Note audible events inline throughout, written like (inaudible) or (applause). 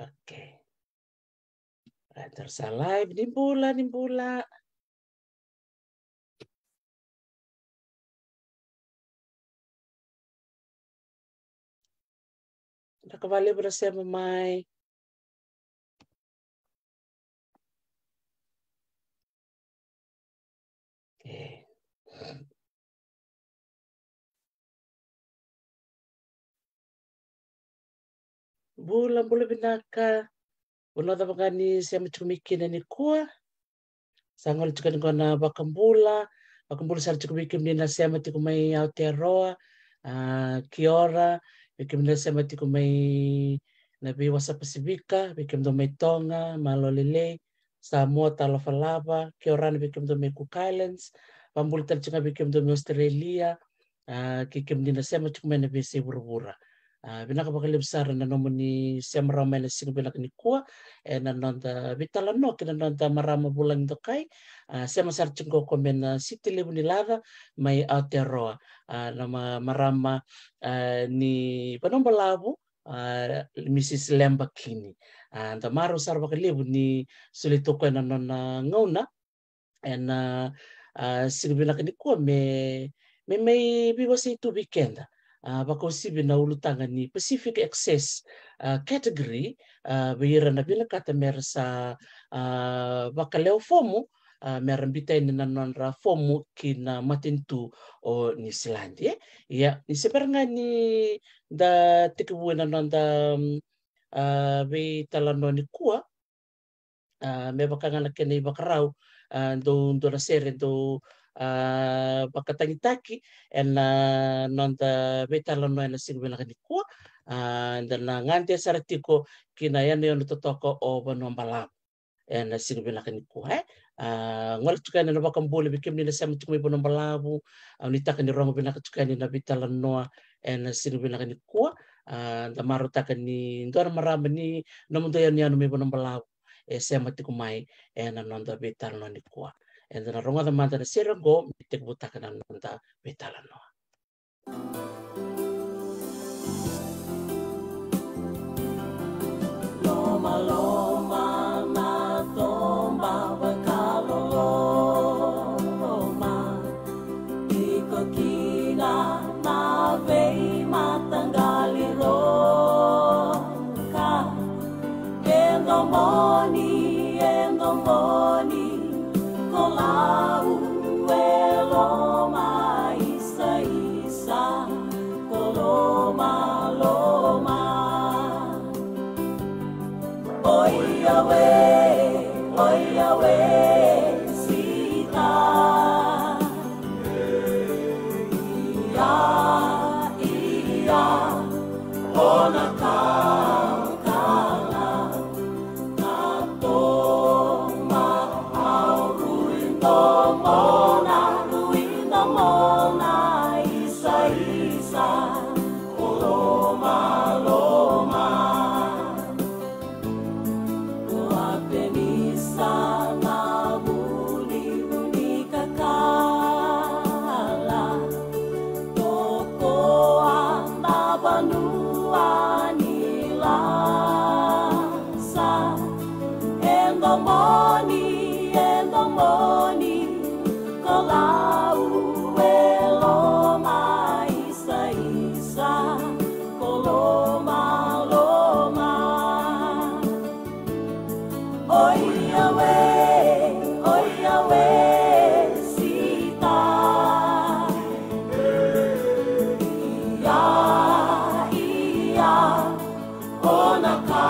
Oke. Okay. Others pula Nimbula, nimbula. Kita kembali berusia memai. Oke. Okay. bula bula binaka unoda bagani siam chumiki nani kua sangol chukan kona bakambula bakambula sar chumiki mina siam tikumai aotearoa uh, kiora bikim na siam tikumai na bi wasa pasifika bikim do tonga malolele Samoa Talofalava, Kiora na bikim do Cook Islands, Bambul Tarchunga bikim do Australia, uh, kikim mati kumai na bese burubura. Ah, binaka baka lebsar na nomo ni siam ramai na sing bilak kua e na nonta bitala no kina nonta marama bulang to kai siam masar cengko komen na siti lebu ni lada mai aotearoa nama marama ni panomba labu Mrs. Lemba Kini. Anta maro sar baka lebu ni sulitoko na nona ngauna e na sing bilak ni kua me me mai bigo si uh, ah, bakosibi na ulutanga ni Pacific Access uh, category uh, ah, beira na bila kata sa uh, bakaleo fomu uh, mera bitaini na nonra fomu kina matintu o oh, New Zealand eh? ya ni seperanga ni da tikibu na nonda um, uh, be talanoni kua uh, me bakangana kene bakarau uh, do do na do pakatangi eh, taki, ena eh, nonta betalano ena sirbenakanikua eh, dana nganti saratiko kina yana yono totoko o banombalapo ena sirbenakanikua eh ngol tukani na bikim bikemni na sami tukumi banombalabu nitaka ni rongo benakatukani na betalanoa ena sirbenakanikua da marotaka ni ndora maramba ni namundo yana yana mebanombalabu e sema tikumai ena nonta ni kua and na rongada manda na sirango mitik butaka na nanda betalan noa. Loma, loma. ona ka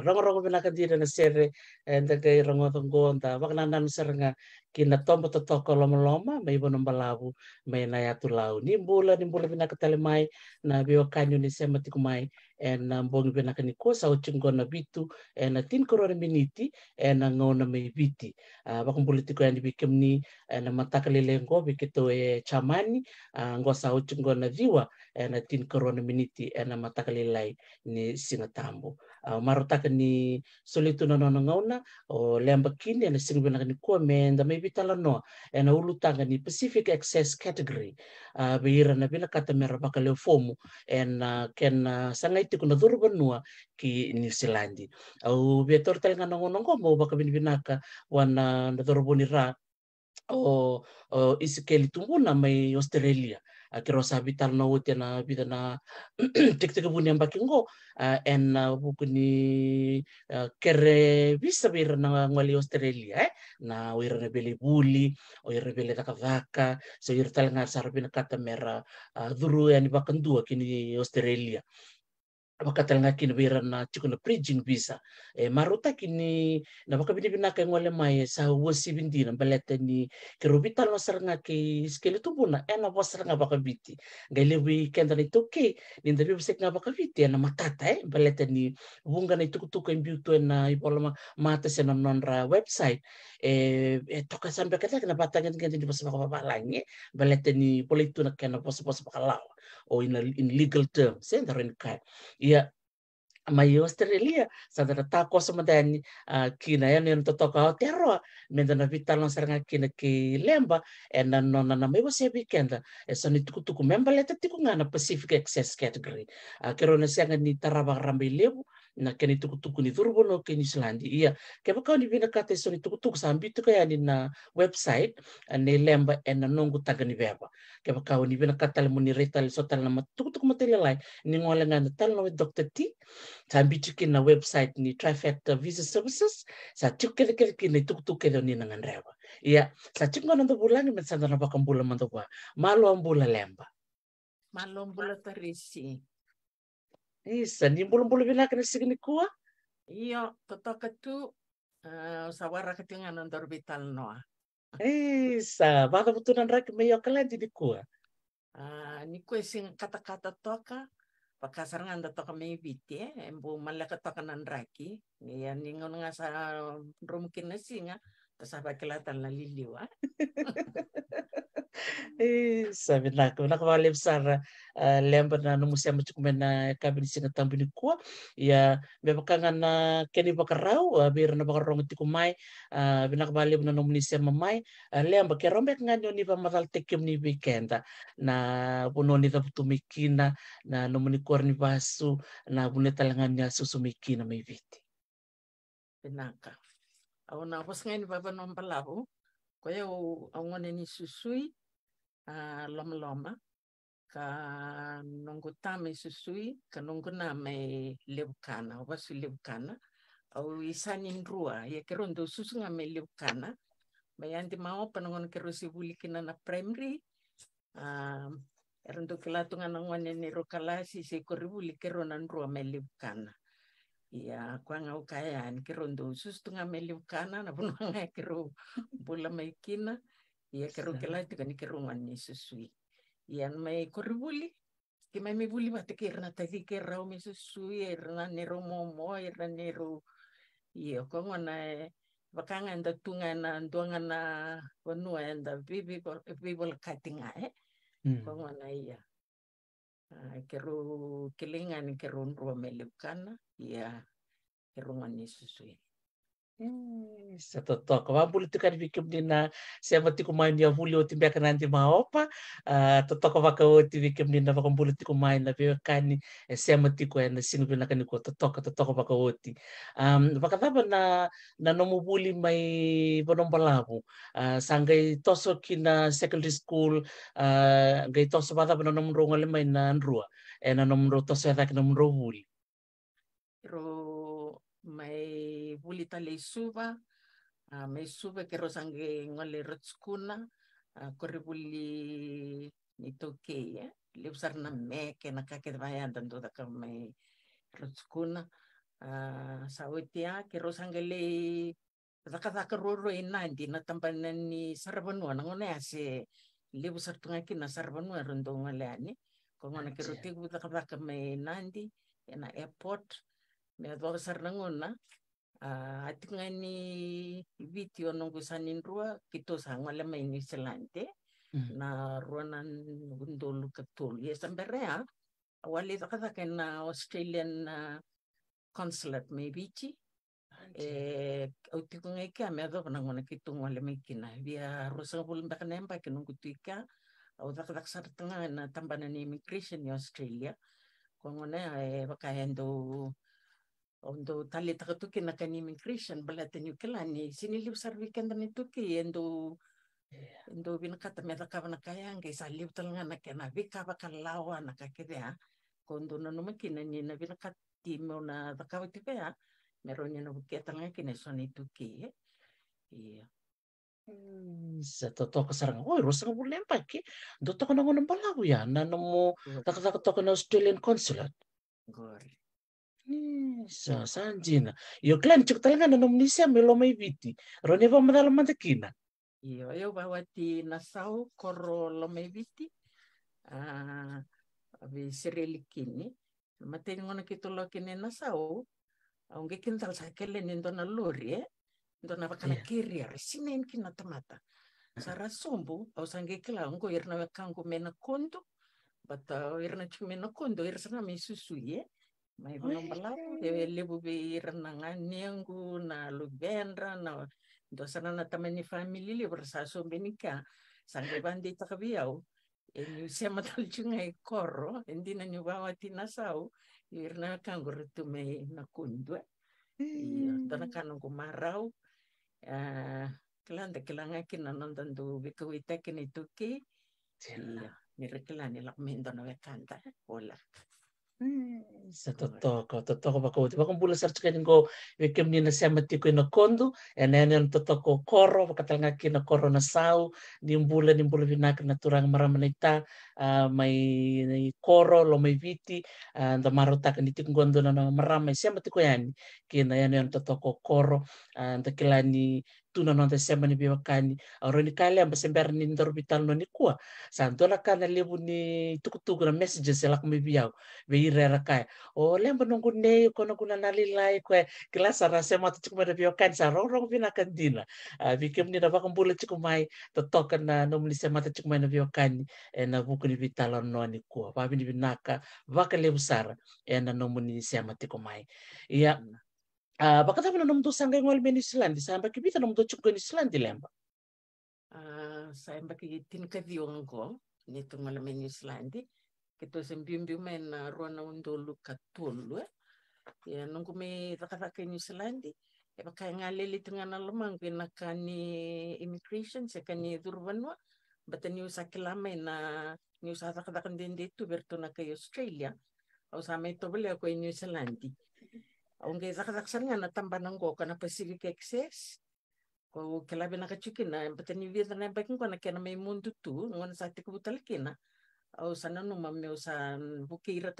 rongo rongo bela kan jira na sere ente ke rongo tonggo nta wak na nan nga kina tombo to toko loma loma mai bono mbalawu mai na yatu lau ni mbula ni mbula pina katale mai na biwa kanyo ni sema tiku mai na mbongi pina kani kosa na bitu en na tin korona miniti en na ngau na mai biti wak mbula tiku yang bikem ni en na mata kali lengo bikito e chamani ngo sa o chingo na en na tin korona miniti en na mata kali lai ni singa tambo. Ah, marotaka'ny solitonanaonagaona o le abakini na, le silivanakani kua me da maivi talanoa e na ulu taga pacific access category ah, be ira na kata mera vaka leo fomu e na kena sangaiti na dhuru vanua ki New Zealandi au via tortale ngana ngonongo mo vaka vinivinaka wana dhuru ra o, oh, o oh, isikeli tumbuna mai australia akiro na wote na bidana tektek (clears throat) buni ambakingo en bukuni kere bisa wira na ngwali australia eh na wira na bele buli o wira bele daka vaka so wira talenga sarabina kata mera dhuru yani bakandua kini australia vakatalanga kini vairana chikuna prijin visa e maruta kini eh, na vakavidivinaka engwale maye sa wosivindina mbaletani kirovitalanga saranga ki skeletubuna ena eh, vasaranga vakaviti ngailevi kendana itoke nindavi vasekanga vakaviti ena matata e mbaletani vungana itukutuku embiutu ena ipolama, mata sena nonra website e, e toka sambekataka na vatangentigenti di balatani mbaletani pola ituna kena vasavasavakalawa or in, a, in legal terms e ndarenikaya ia mai Australia sa dana ta ko sa madan kina ya ni to toka o terro dana vital sa nga kina ki lemba e na no na me você weekend e sa ni tuku tuku memba leta tiku nga na Pacific Access category a ah, kero na sa ni taraba rambe lebu na kani tukutuku ni turbo no kani Islandi iya kepa kau ni bina kata so ni tukutuku sambi tu kaya ni na website ne lemba ena nongu taga ni beba kepa kau ni bina kata lemu ni reta le sotal nama tukutuku matele lai ni ngole ngana tal no Dr. T sambi tu kena na website ni Trifecta Visa Services sa tuk kere kere kini tukutuku kere ni nangan reba iya sa tuk ngana ndo bulangi mensandana bakam bula kwa malu ambula lemba Malo ambula tarisi. Isa, ni bulu-bulu bila kena segini kua? Iya, toto tu uh, eh, sawara ketingan nandor vital noa. Isa, baka butunan rak meyo kala di kua. Uh, eh, ni kue sing kata-kata toka, pakasar nganda toka may biti eh, embo malaka toka nan raki, niya ningon nga sa eh, rumkin na singa, tapos apa kilatan laliliwa. (laughs) sabe na ko na ko sara eh, lemba na no musia na kabin singa tambu ni ya be bakanga na keni bakarau bir na bakarong ti kumai bina ko lem na no mamai lemba ke rombe nganyo ni ba matal tekem ni weekenda na puno ni ta na no muni korni basu na buneta langanya susumikina mai viti pinaka au na was ngai ni baba no mbalavu susui lom loma ka nonguta me susui, ka nonguna me leukana, o wasu leukana, au isanin rua, ia ndo susu nga me leukana, mai anti mao ke rosi wuli kina na primary, uh, um, tunga kelatunga na ne ro rokalasi se kori buli kero ronan rua me leukana. Ia kuanga ukaya kero ndo susu tunga me leukana, na nga kero bula me kina, Iya keru itu kan kerungan ni susui. Ian mai buli. Ke mai me buli bate kerna tadi ke rau me susui, erna nero momo, erna nero. Ia kongo na wakanga nda tunga na nduanga na wanua nda bibol katinga e. Kongo na ia. Keru kelingan keru nrua melukana Ia kerungan ni susui. Satotoka vabulitukari viki mnina siavatikumai avuli otimbeka nanti maopa uh, totoka vakaoti viki mnina vakambulikumai na vevekani siamatiku ena sinu venakaniko totoka totoka vakaoti um, vakacava na na nomuvuli mai vanombalavu uh, ah, sa gai toso kina secondary school uh, ah, gai toso vacava na nomudrou ngale mai na drua ena eh, nomudrou toso evaki nomudrou vuli Ro may vulita le isuva uh, may suve ke rosange ngole rotskuna uh, kore buli ni ya, eh? le usar na me ke na ka ke vaya dando da ka may rotskuna uh, sa ke rosange le zakazaka roro e nandi na tampana ni saravanua na ngone ase le usar tunga ke na saravanua rondo ngole ane ko ngone ke rotegu zakazaka me nandi ena airport na, meatwaka saranagnona atigany vity eo kito roa kitozagna alamainy islany selante, na roana ndolo katolo iezambere a walezakazaka na australian consulate eh mevity e autikungaike ameazovanangona kitungo ikina. via rosangavulumbekanayambaki nongutuika auzakazak saratanga na tambanani immigration ni australia kongona e eh, vakaendo ondo tali ಒಂದು bala ತಗತುಕಿ ನಕನಿಮಿನ್ ಕ್ರಿಶನ್ sini liu sarvi kenda dani tuki endo endo bin kata meda kavana kayang ke saliw talnga nakena vika bakalawa nakakidea kondo numa kina ni na bin kati mo na dakawitipea meron ni na bukia talnga kineson ituki iya sa toto ka sarang, oi rosa ka bulan pa, ki, do ko na ngunang balaw ya na namo, nakatakatok na Australian consulate. gori Nisa sanjina. Yo klan cuk talenga na nom nisia melo mai viti. Rone va madala mantekina. Iyo yo bahwa di Nasau koro lo mai viti. a ah, vi serelikini. Mateni ngona kitulo kini Nasau. Aunque kintal sakele naluri luri Nindo eh. Ndona vakana iya. kiri kiria ya. resinen kina tamata. Sara sombu au sange kila ungo irna kango mena kondo. Bata irna chumena kondo irsana misusuye. Eh maivanabalavo de dia irananany ango na lobendra na dosana na taman'ny family livre sa benika ka bandi takabi au e ya, ni usema talchunga e corro endi na nyubawa tina sau irna kanguru me na kundwe dona iya, hmm. kanungu marau ya, kelang kelanga kina nonton tu wikawita kini tuki Mira iya, kelani lakmendo na wekanta. Hola. Mm, sa totoo ko, totoo ko bako. Bako bula sa tsakanin ko, wikim ni na siyama tiko na kondo, and then yung totoo ko koro, pakatal nga kina koro na saw, nimbula nimbula binak na turang maramanita, uh, may koro, lo may viti, uh, ah, da marutak ni tikong gondo na maramay, siyama tiko yan, kina yan yung totoo ko koro, uh, ah, kila ni tuna non sema ni biwakani aro ni kale amba sember ni ndor vital no ni kua santo la kana lebu ni tukutuku na messages la kumi biau be irera kai o lemba nungu ne kono kuna nali lai kwe kila sara sema tu chukuma na biwakani sa rong rong vina kandina vikem ni dava kumbula chukumai totoka na nomuli sema tu chukuma na biwakani na buku ni vital no ni kua vabi binaka vaka lebu sara na nomuni sema tikumai ia baka tama nom to sangga ngol men island di samba ki bita nom to chukko island lemba ah samba ki tin ka diongo ni to ngol men island ki to sem biumbiu men rona undolu katulu ya nungu me raka ka island e baka ngalele tengana lemang na kani immigration se kani durbanwa batani usakilama na ni usasakadakan dende tu bertuna ke Australia sama itu beliau ke New Zealand ongezaka zakisana natamba nango kana pacific access ko kelabe na kachukina empatani vida na empaki ngwana kena mai mundu tu ngwana sa tiku butalkina au sana numa meu sa bukeira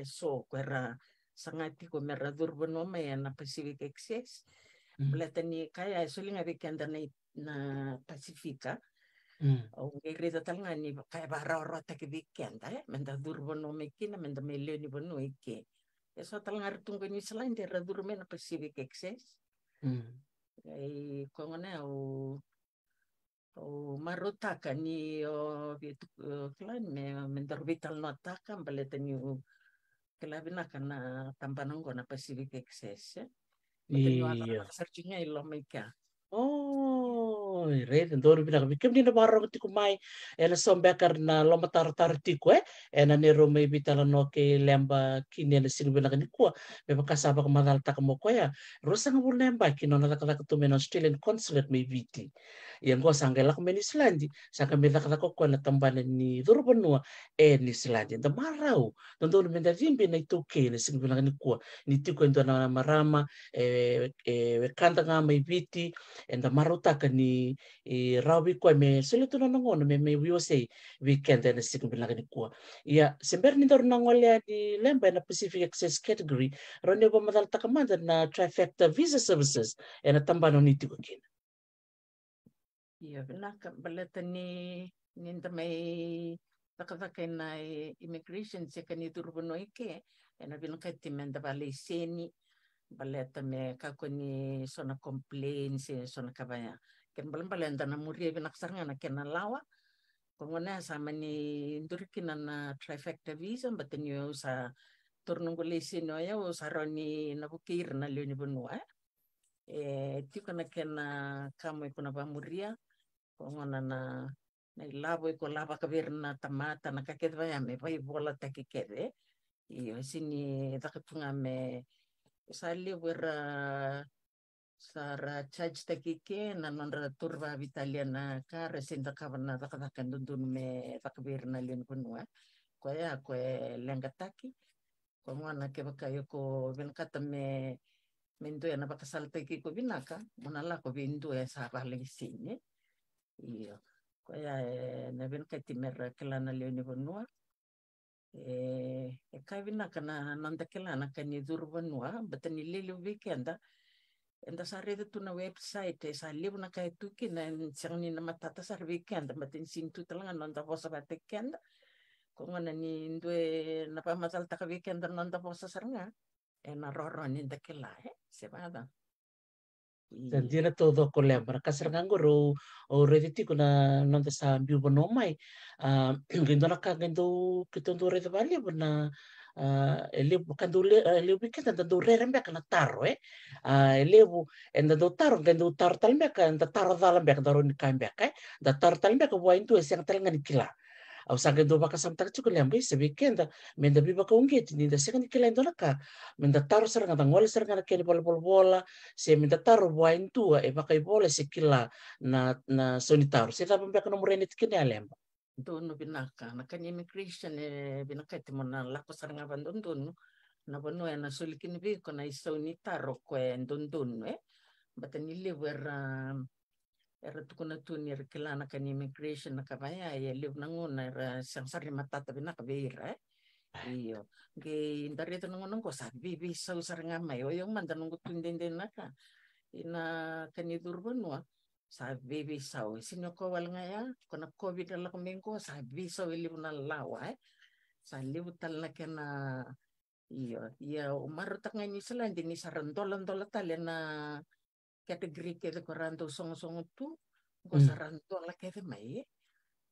e so kwera sangati ko mera no mai na pacific access Blatani kaya eso linga bekenda na na pacifica mm. tal nga ni kaya bara rota ke e. menda durbono kina menda melio ni bono ike Esatala ngarutunga ni selain inde raduru mena pa civic access. Mm. Ai kongone o o marotaka ni o vitu klan me mentor vital no ataka baleta ni o kelabina kana tampanango na pa civic access. Iya. Searchingnya ilo meka. Oh, re ndori bina ka bikem dina baro ko tiku mai ena sombe karna loma tar tar tiku e ena ne ro me bitala no ke lemba kini ena sinu bina ka dikua me baka saba ka madal tak mo ko ya ro sanga bur lemba kino na taka ka tu me Australian consulate me viti yang ngo sanga lak me Islandi sanga me taka ka ko na tambana ni duru benua e ni Islandi nda marau ndori me nda be na itu ke ena sinu bina ka dikua ni tiku endo na marama e eh, e eh, kanta nga me viti enda marau ni i i rawi kwa me sele tuna nangono me me we say weekend and sick bilang ni kwa ya sember ni dor nangole di lemba na Pacific Access category rone ba madal takamanda na trifecta visa services and tambano ni tiko kina Ia, na ka baleta ni ninda mai takataka na immigration se kani turbono ike ena bin ka timenda bale seni baleta me ka koni sona complaints sona kabanya ken palempalenta na muri e naksaranga na ken na lawa kongona sa mani turki na na trifecta visa batenyo sa turnungule sino ya o saroni na bukir na leoni bonua e tiko na ken na kamo e ko na bamuria kongona na na lavo e ko lava na tamata na kakedva ya me vai bola takikede iyo sini dakapunga me sa lewera sa raha charge takeke nanonra na ka resindrakavana vakavakadudunu me vakavirnalian vanua koe a koe lengataki koe moanake vakaioko vinakata me mendue na vakasala takeko vinaka monalako vindue sa valegisine io koe a na vinakaitimera kilana lioni vanua e kai vinaka na nantakelana kani duru vanua batani liliu vikenda enda sarere tuna website e sa levu na kai ah, (clears throat) tuki na tsangani na matata sa reve kenda matin sin tu talanga nonda vosa va te kenda ko ngana ni ndwe na pa matal ta kave kenda nonda vosa saranga e roro ni nda kela he se vada Tandina todo ko lembra ka saranga ngoro o rediti ko na nonda sa biu bonomai a ngindo na ka ngindo kitondo redvali bona elevo cando elevo ikita da do rere meka na taro e elevo enda do taro enda do taro tal meka enda taro dala meka da roni ka meka eh. da taro tal meka wa intu esang tal nikila, kila au sa do baka sam tak cukup lembi sebikenda menda biba ka unge tini da sekan kila endo menda taro serang ada ngole serang ada kene bola bola bola se menda taro wa intu e eh, baka bola kila na na soni taro se da pembeka nomor ini tikene alemba donu binaka nakanya immigration e eh, binaka mona lako saranga bandondonu na bono e na solikini biko na isaunitaro koe ya ndondonu e eh. batani levu era era tukunatuni era kila nakanya immigration nakavaya e ya levu nanguna era sengsari matata binaka veira e eh. iyo ge indareto nungu nungu sabi bibi sau saranga mai oyo mandanu ngu tundendena ka ina kanidurbanua sabi bisaw sino ko wal nga ya na iya, iya, covid la ko mingko sabi bisaw iliw na lawa eh sa tal ka na iyo iya umarutak nga ni sila hindi ni sarandolandola tala na category ke de korando song-song tu ko sarandola kaya may eh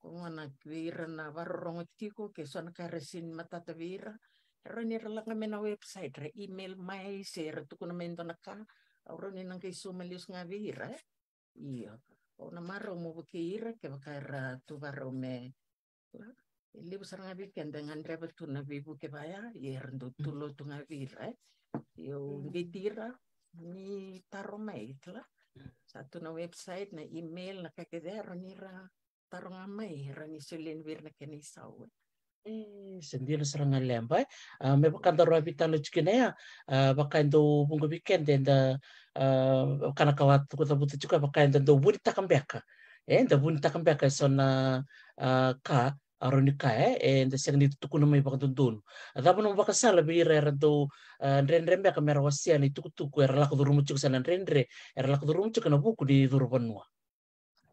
ko na kwira na son ka resin mata nakaresin matatawira pero nira lang na website re email mai ser tu ko na ka Auron ni nang kay sumalius nga vira eh. Ia. Ona oh, maro mo ira ke bakaira tu baro me. Ili busaranga bi kendengan rebe tu na bibu ke baya yer ya ndu hmm. tulo tu nga vira. Yo ya, hmm. ngedira ni taro itla. Hmm. Satu na website na email na kakedera gitu, ya, ni ra taro nga mai ra ni sulen vir na sendiri serangan saranga lemba. Uh, ah, me pakanda roa pitalo chikinea, ya. uh, ah, pakando mungo weekend and ah, uh, kana kawat kuta buta chuka pakanda ndo buri takambeka. Eh, ndo buri takambeka eh, sona uh, ka aronika eh, and sing ni tukuna mai pakando dun. Adapo no bakasala bi rera do itu mbeka mera wasia ni tukutuku era lako durumu chuka sana renre, era buku di durubanua.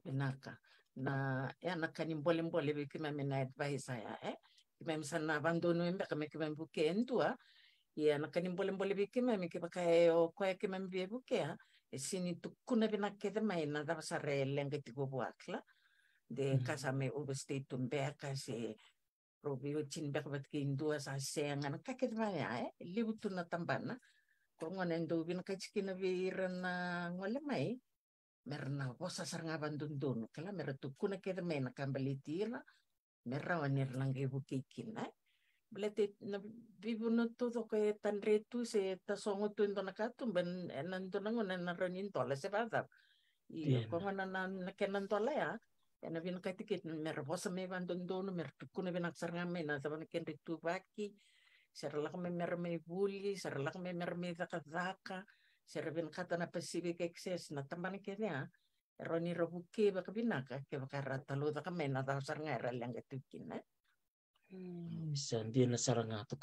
Benaka. Na ya nakani mbole mbole bikima mena advice ya eh. Kemem sana abandono embe kame kemem buke entua. Ia nakanim bolem bolem bike mem ke pakai o koe kemem bie buke ya. Sini tukuna bina kete mai na dava sare lenge tiko buakla. De kasa me overstate tumbe kasi probi o chin bek bat ke indua sa senga na kaket mai ya. Libu tuna tambana. Kongo nendo bina kachikina birana ngole mai. na vosa sarngaban dundun. Kala mer tukuna kete mai na kambali tira merawa nirlangai vukikina bla te na vivono todo que tan retu se ta songo tu ndo na katu ben nan to nango na na ronin to la se ko na na na to ya Ena na vin ka tiket me rosa me van don don me ku na vin aksar ngame na ta van ken retu baki ser la me mer me buli ser la me mer me da ka daka ser vin kata na pasibi ekses na tamban ke ya roni robu ke baka ka ke baka rata lo ka mena ta sar ra lang ga tukin na san di na to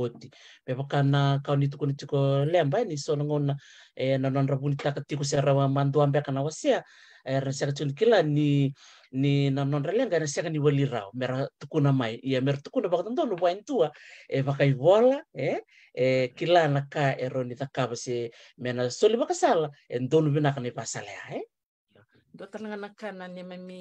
wati ba ka na kau ni tukuni le lemba ni so na e na non robu ni taka tiku ra wa mandu ambe na wasia e eh, ra sera tuli kila ni ni na non rele ga na ka ni wali rao mera na mai ia mera ka ta ndo no wain tua e ka i bola eh, e e kila na ka e roni mena soli baka sala e ndo ni pasale ai dotalanakanany mamy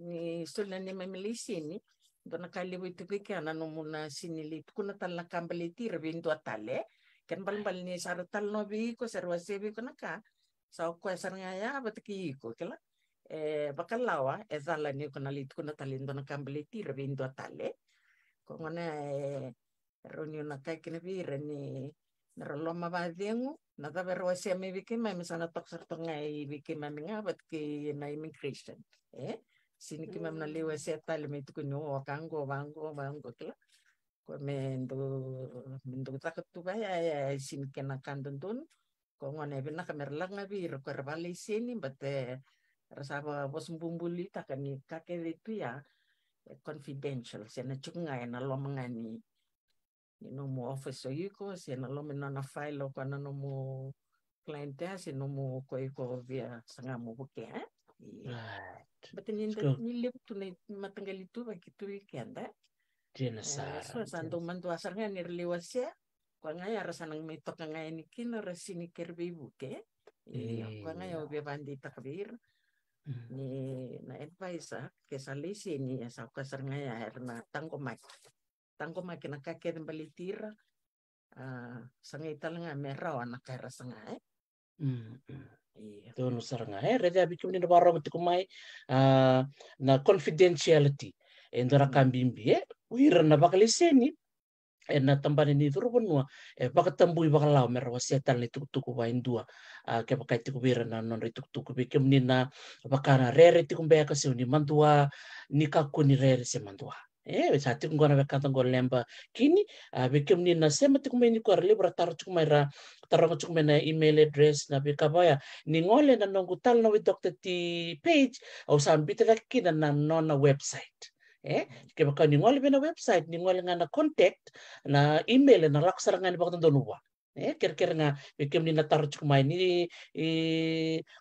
ny solonany mamy le isiny donakalewe tuke ke ananumuna sini le tukuna talna kambale tira be ndo tale kan bal bal ni sar tal no bi ko ser wase bi kona ka sau ko sar ngaya batki ko kela e bakalawa e zala ni kona le tukuna tale ndo kambale tira be ndo tale ko ngona e reunion na kai kene bi reni Nerolo mabadiengu, nada berwa mi ami bikin mai misana tok ma bikin mami ngabat ki na immigration. Eh, sini ki mam nali wesi atal mi tuku nyu kanggo bango bango kila. Ko me ndu ndu takut tu ya sini kena kandun tun. Ko ngone bina kamerlang ngabi ro kerbali sini bate rasaba bos mbumbuli takani kakek itu ya eh, confidential sena ngai na ngani no mo office iko si na lo mena na file lo kana no mo client ha si no mo ko iko via sanga mu buke right but ni ni lip tu ni matanggali tu ba kitu ke anda dina sa so sando mandu asar ni lewase ko nga ya rasa nang mito ka nga ni kino resini buke ko nga ya be bandi takbir ni na advice ke salisi ni sa ka nga ya herna tangko mike tango makina kakere bali tira sanga italanga merau anak kaira sanga e mm mm-hmm. iya. nusar yeah. Tono saranga eh rede abikum ni nabaro na confidentiality endora mm-hmm. kambimbi e eh, wira na bakaliseni e na tambani ni duru bonua e baka tambu i baka lao mera wasia tal ni tuku tuku wain dua ke baka tiku wira na non tuku tuku be ke na baka na rere tiku mbeka se ni rere se mandua eh, sa tiko gona ve lemba kini ave ah, kem ni na sema tiko me ni ko arle bra tar tiko email address na ve kabaya ni ngole na nongu tal na we doctor ti page au sa mbita ve kina na nona website eh ke baka ni ngole be na website ni ngole ngana contact na email na laksarangani bakatan donuwa Eh, kerker nga bikem ni nataru cuma ini i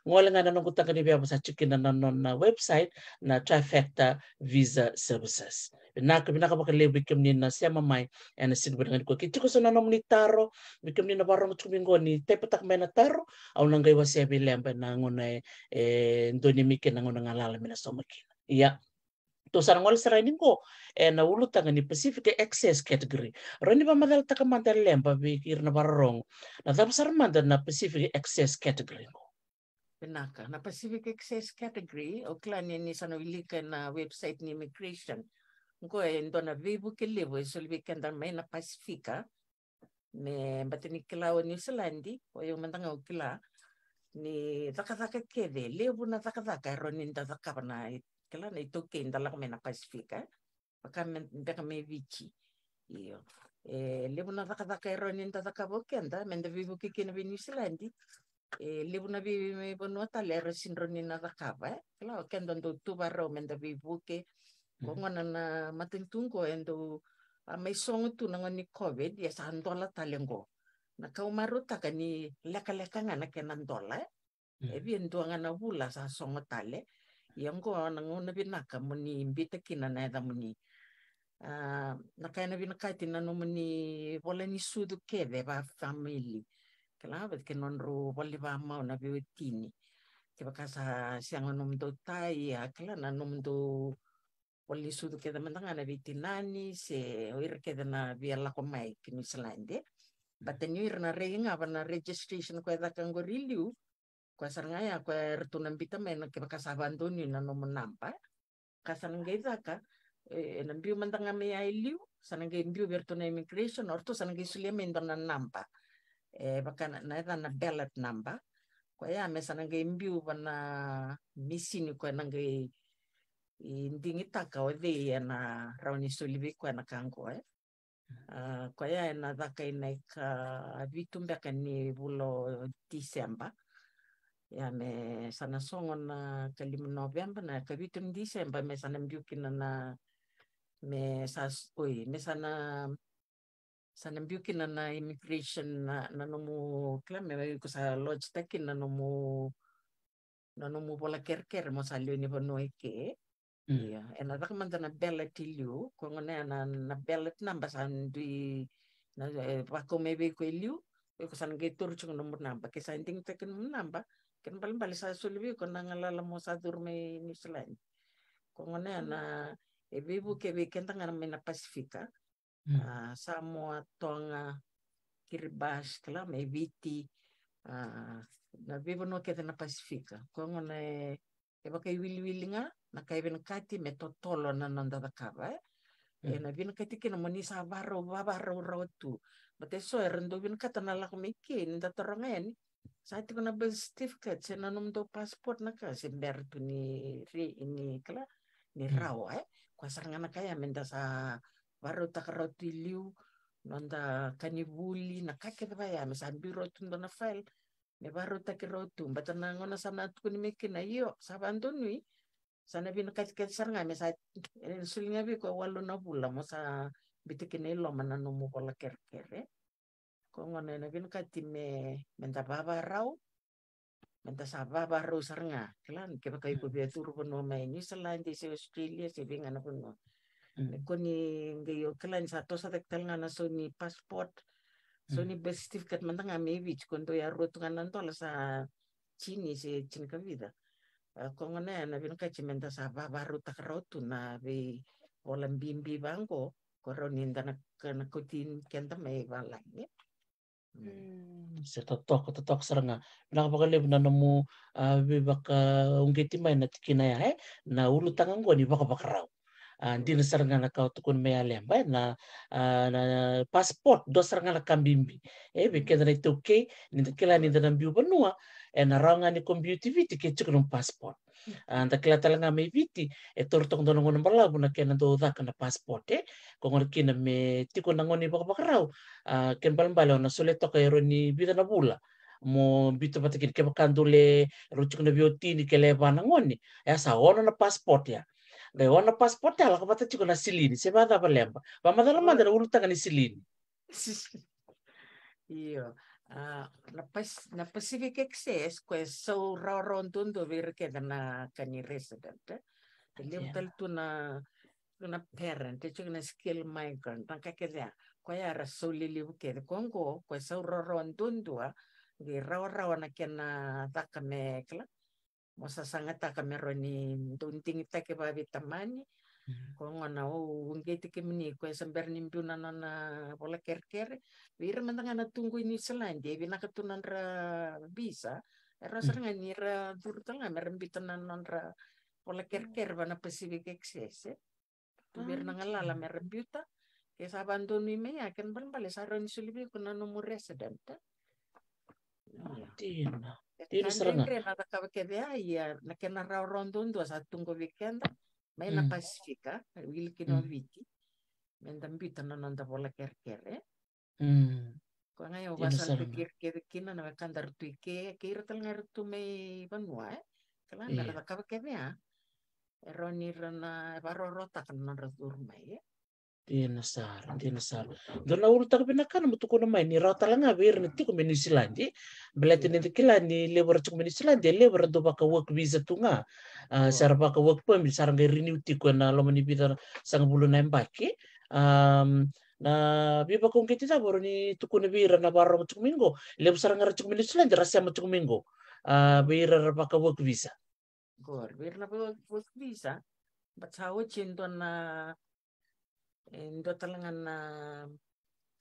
ngole nga nanong kuta kani biya busa na nanon na website na trifecta visa services na kami na kapag lebi kem ni na siya mamay eh, and sin budangan ko kiti ko sa nanom ni taro mikem ni na barong cumingo ni tepe tak may na taro au nang gaywa siya bilembe na ngunay eh ndoni na ngunang alala iya yeah. tosaragole sarainigo e eh, na ulu taga ni pacific access category rani vamadala takamada lemba vekiri na vararongo na tavasarmada na pacific access category go penaka na pacific access category o klani ni sanoilika na website ni immigration go e eh, dona na ke levo e eh, solvi kenda mai na pacifica me batini kila o new Zealandi o yung mandanga o kila ni zaka zaka keve levo na zaka takataka ronin takakapana kila eh, na itoke indala kama inapasifika mpaka mewiki hiyo e, levuna thakathaka eroninta thakavokenta mende vivukikina vi new zealandi e, eh, levuna vivonuatalero sinronina thakava kila okenda ndou tuvarau mende vivuke kongona na matuntungo endou tu tunago ni covid ya yasa ndola talengo na kaumarutaka ni lekalekangana kena ndola mm-hmm. e eh, vie nduangana vula sa sogo tale mm -hmm. yanko nango na naka muni imbita kina na eta muni uh, ah, na kai na binaka tina no muni wala ni sudu keve ba family kala ba ke non ro wali ba ma na bi tini ke baka siang no mendo tai ya a kala na no mdo wali sudu ke da mantanga na bi tinani se oir ke da na bi ala ko mai ki mislande batani irna reinga bana registration ko da kangoriliu kuasarngaya kuer tunampita mena ke bakasabantu ni nano menampa kasanangai zaka enambiu ya iliu ailiu sanangai mbiu bertuna immigration orto sanangai sulia mendana nampa e bakana na eta na ballot nampa kwa ya me sanangai mbiu bana misini kwa nangai ndingitaka othia na rauni sulivi kwa na kanko e. Uh, kwa ya na zaka inaika vitu kani ni vulo Disemba Ya me sana na kalimu novemba na kavitum disemba me sana mbiukina na me sas oi me sana sana mbiukina na immigration na na nomu klame me kusa lodge takin na nomu na nomu bola kerker mo sa ni vono eke Mm. ena And ada kemana na ballot iliu, kung na na na ballot na basan mm. ya, di na wako be ko iliu, ko sana ge tur chung nomu namba, inting nomu namba, kan pal bal sa sulbi ko nangala la mo sa durme ni sulan hmm. na e bu ke be ken tanga mena pasifika mm. Ah, sa tonga kirbash kala me viti ah, na be no ke na pasifika ko ngone e ba kai wili wili nga na kai ben kati me totolo na nanda da kava hmm. e eh, na bin kati ke na moni sa baro ba baro rotu mate so e rendo bin kata na la ke toronga ni satrianabazitivaka jianano amindao passiportnaka zay miarito ny re ny ini hmm. rawa. raho e eh. goasagnanakay amenda sa varoto akarato ilio nonda kanivuly ya. va yami sambi roto ndona faila ne varotaki roto mbata nangona samna tukuni mekina iyo savandonui sana vino katikati sarangame sa eh, sulinga viko walona vula mo sa bitikine ilomana no muvola kerekere eh kin bin me menta baba rau menta saba barau sarnga kelan ke kai hmm. ko tur turu no mai ni selain di se australia se binga na pono hmm. ko ni ngi yo kelan satu hmm. ya, kan sa tek tel ngana so ni passport so ni birth certificate menta ngami wich kondo ya rotu kanan to sa chini se chin ka vida kongonena bin katime menta baba rau tak tu na be olam bimbi bango koron ro na kutin kenta mai balang. Ya. Hmm, se totok totok saranga ah. na bakale na namu ah, be baka ungeti mai na tikina ya eh? na ulu tangan gua ni baka bakarau dina sarngalaka tukunmaya lemba na passport ah, do na bimbi e be kedra itoke ni kila ni na biu banua ya, e na ranga ni viti ke un passport anda kila talanga me viti e tortong dono ngona bala buna kena do da kana passport e ko ngor kina me tiko na ngoni bakabakarau ken balbalo na sole toka ero ni na bula mo bito patikin ke bakandule rucuk na biotini ke lebana ngoni e sa ona na passport ya Eh, ngaigona passport alaka chiko na silini se vaca valemba madala madana oh. ulutaka ni silini (laughs) iyo uh, na, pas, na pacific access kue sau raurauntundu virikeda na kani resident eh? levutal yeah. tuna na parent na skill migrant nakakelea kwayara saulelivukele kongo ra sau raurauntunduwa gi na kena takamekla musasangata kameroni dunting ta ke babi tamani mm-hmm. kongo na o unge te kemini ko sember nimbiuna na na bola kerker wir mendanga na tunggu ini selan dia bina ketunan ra bisa era mm. serang ni ra durtanga merembitanan non ra bola kerker bana pacific excess wir eh. nangala la ah, merembiuta ke sa abandoni me ya ken ban bale sa ron sulibi kuna no mu resident Tina. Ah, Irosaranarakavakeve nakenarao raondondo azatonga avy akenda maina pasifika ilakinao avy ity mendambitana nandavola kerekere koagna iaovasanto kerekere kina navakandary toy ke keira talagnary tomay vanua e kalanarakavakeve a raonirana varoro takana nandrazoromay e Tinasar, tinasar. Dona uru tak bina kan mutu kuna mai ni rata langa bir ni tiku meni silandi. Bela tini iya. tiki lani lebar cuk meni silandi lebar do baka work visa tunga. Ah, iya. Sar baka work pem sar ngai renew tiku na lo meni bidar sang bulu na embaki. na biba kong kiti sa boro ni tuku na bira na baro mutu minggo. Lebar sar ngai cuk meni silandi rasa ma minggo. Ah, bira baka work visa. Gor, bira na work visa. Bacawo cintona na Eh, ndoto talangan na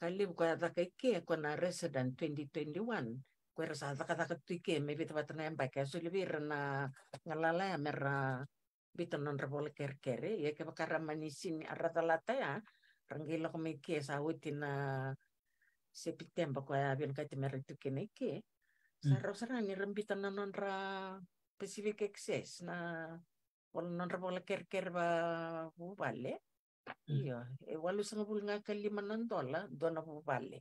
kalivu kwa thaka ike kwa na resident 2021 kwera sa thaka thaka tuike mebi bita batana emba ke so lebir na ngalala ya mera bita non rebole ker kere ya ke bakara manisin arata lata ya ranggila ko me ke sa na september kwa ya, avion ka temera tuike ne ke sa mm. rosara ni rembita non ra Pacific excess na wala non rebole ker kere ba bu vale Mm. iya Iyo, eh, walusangavulinga kalima nandola dona popale.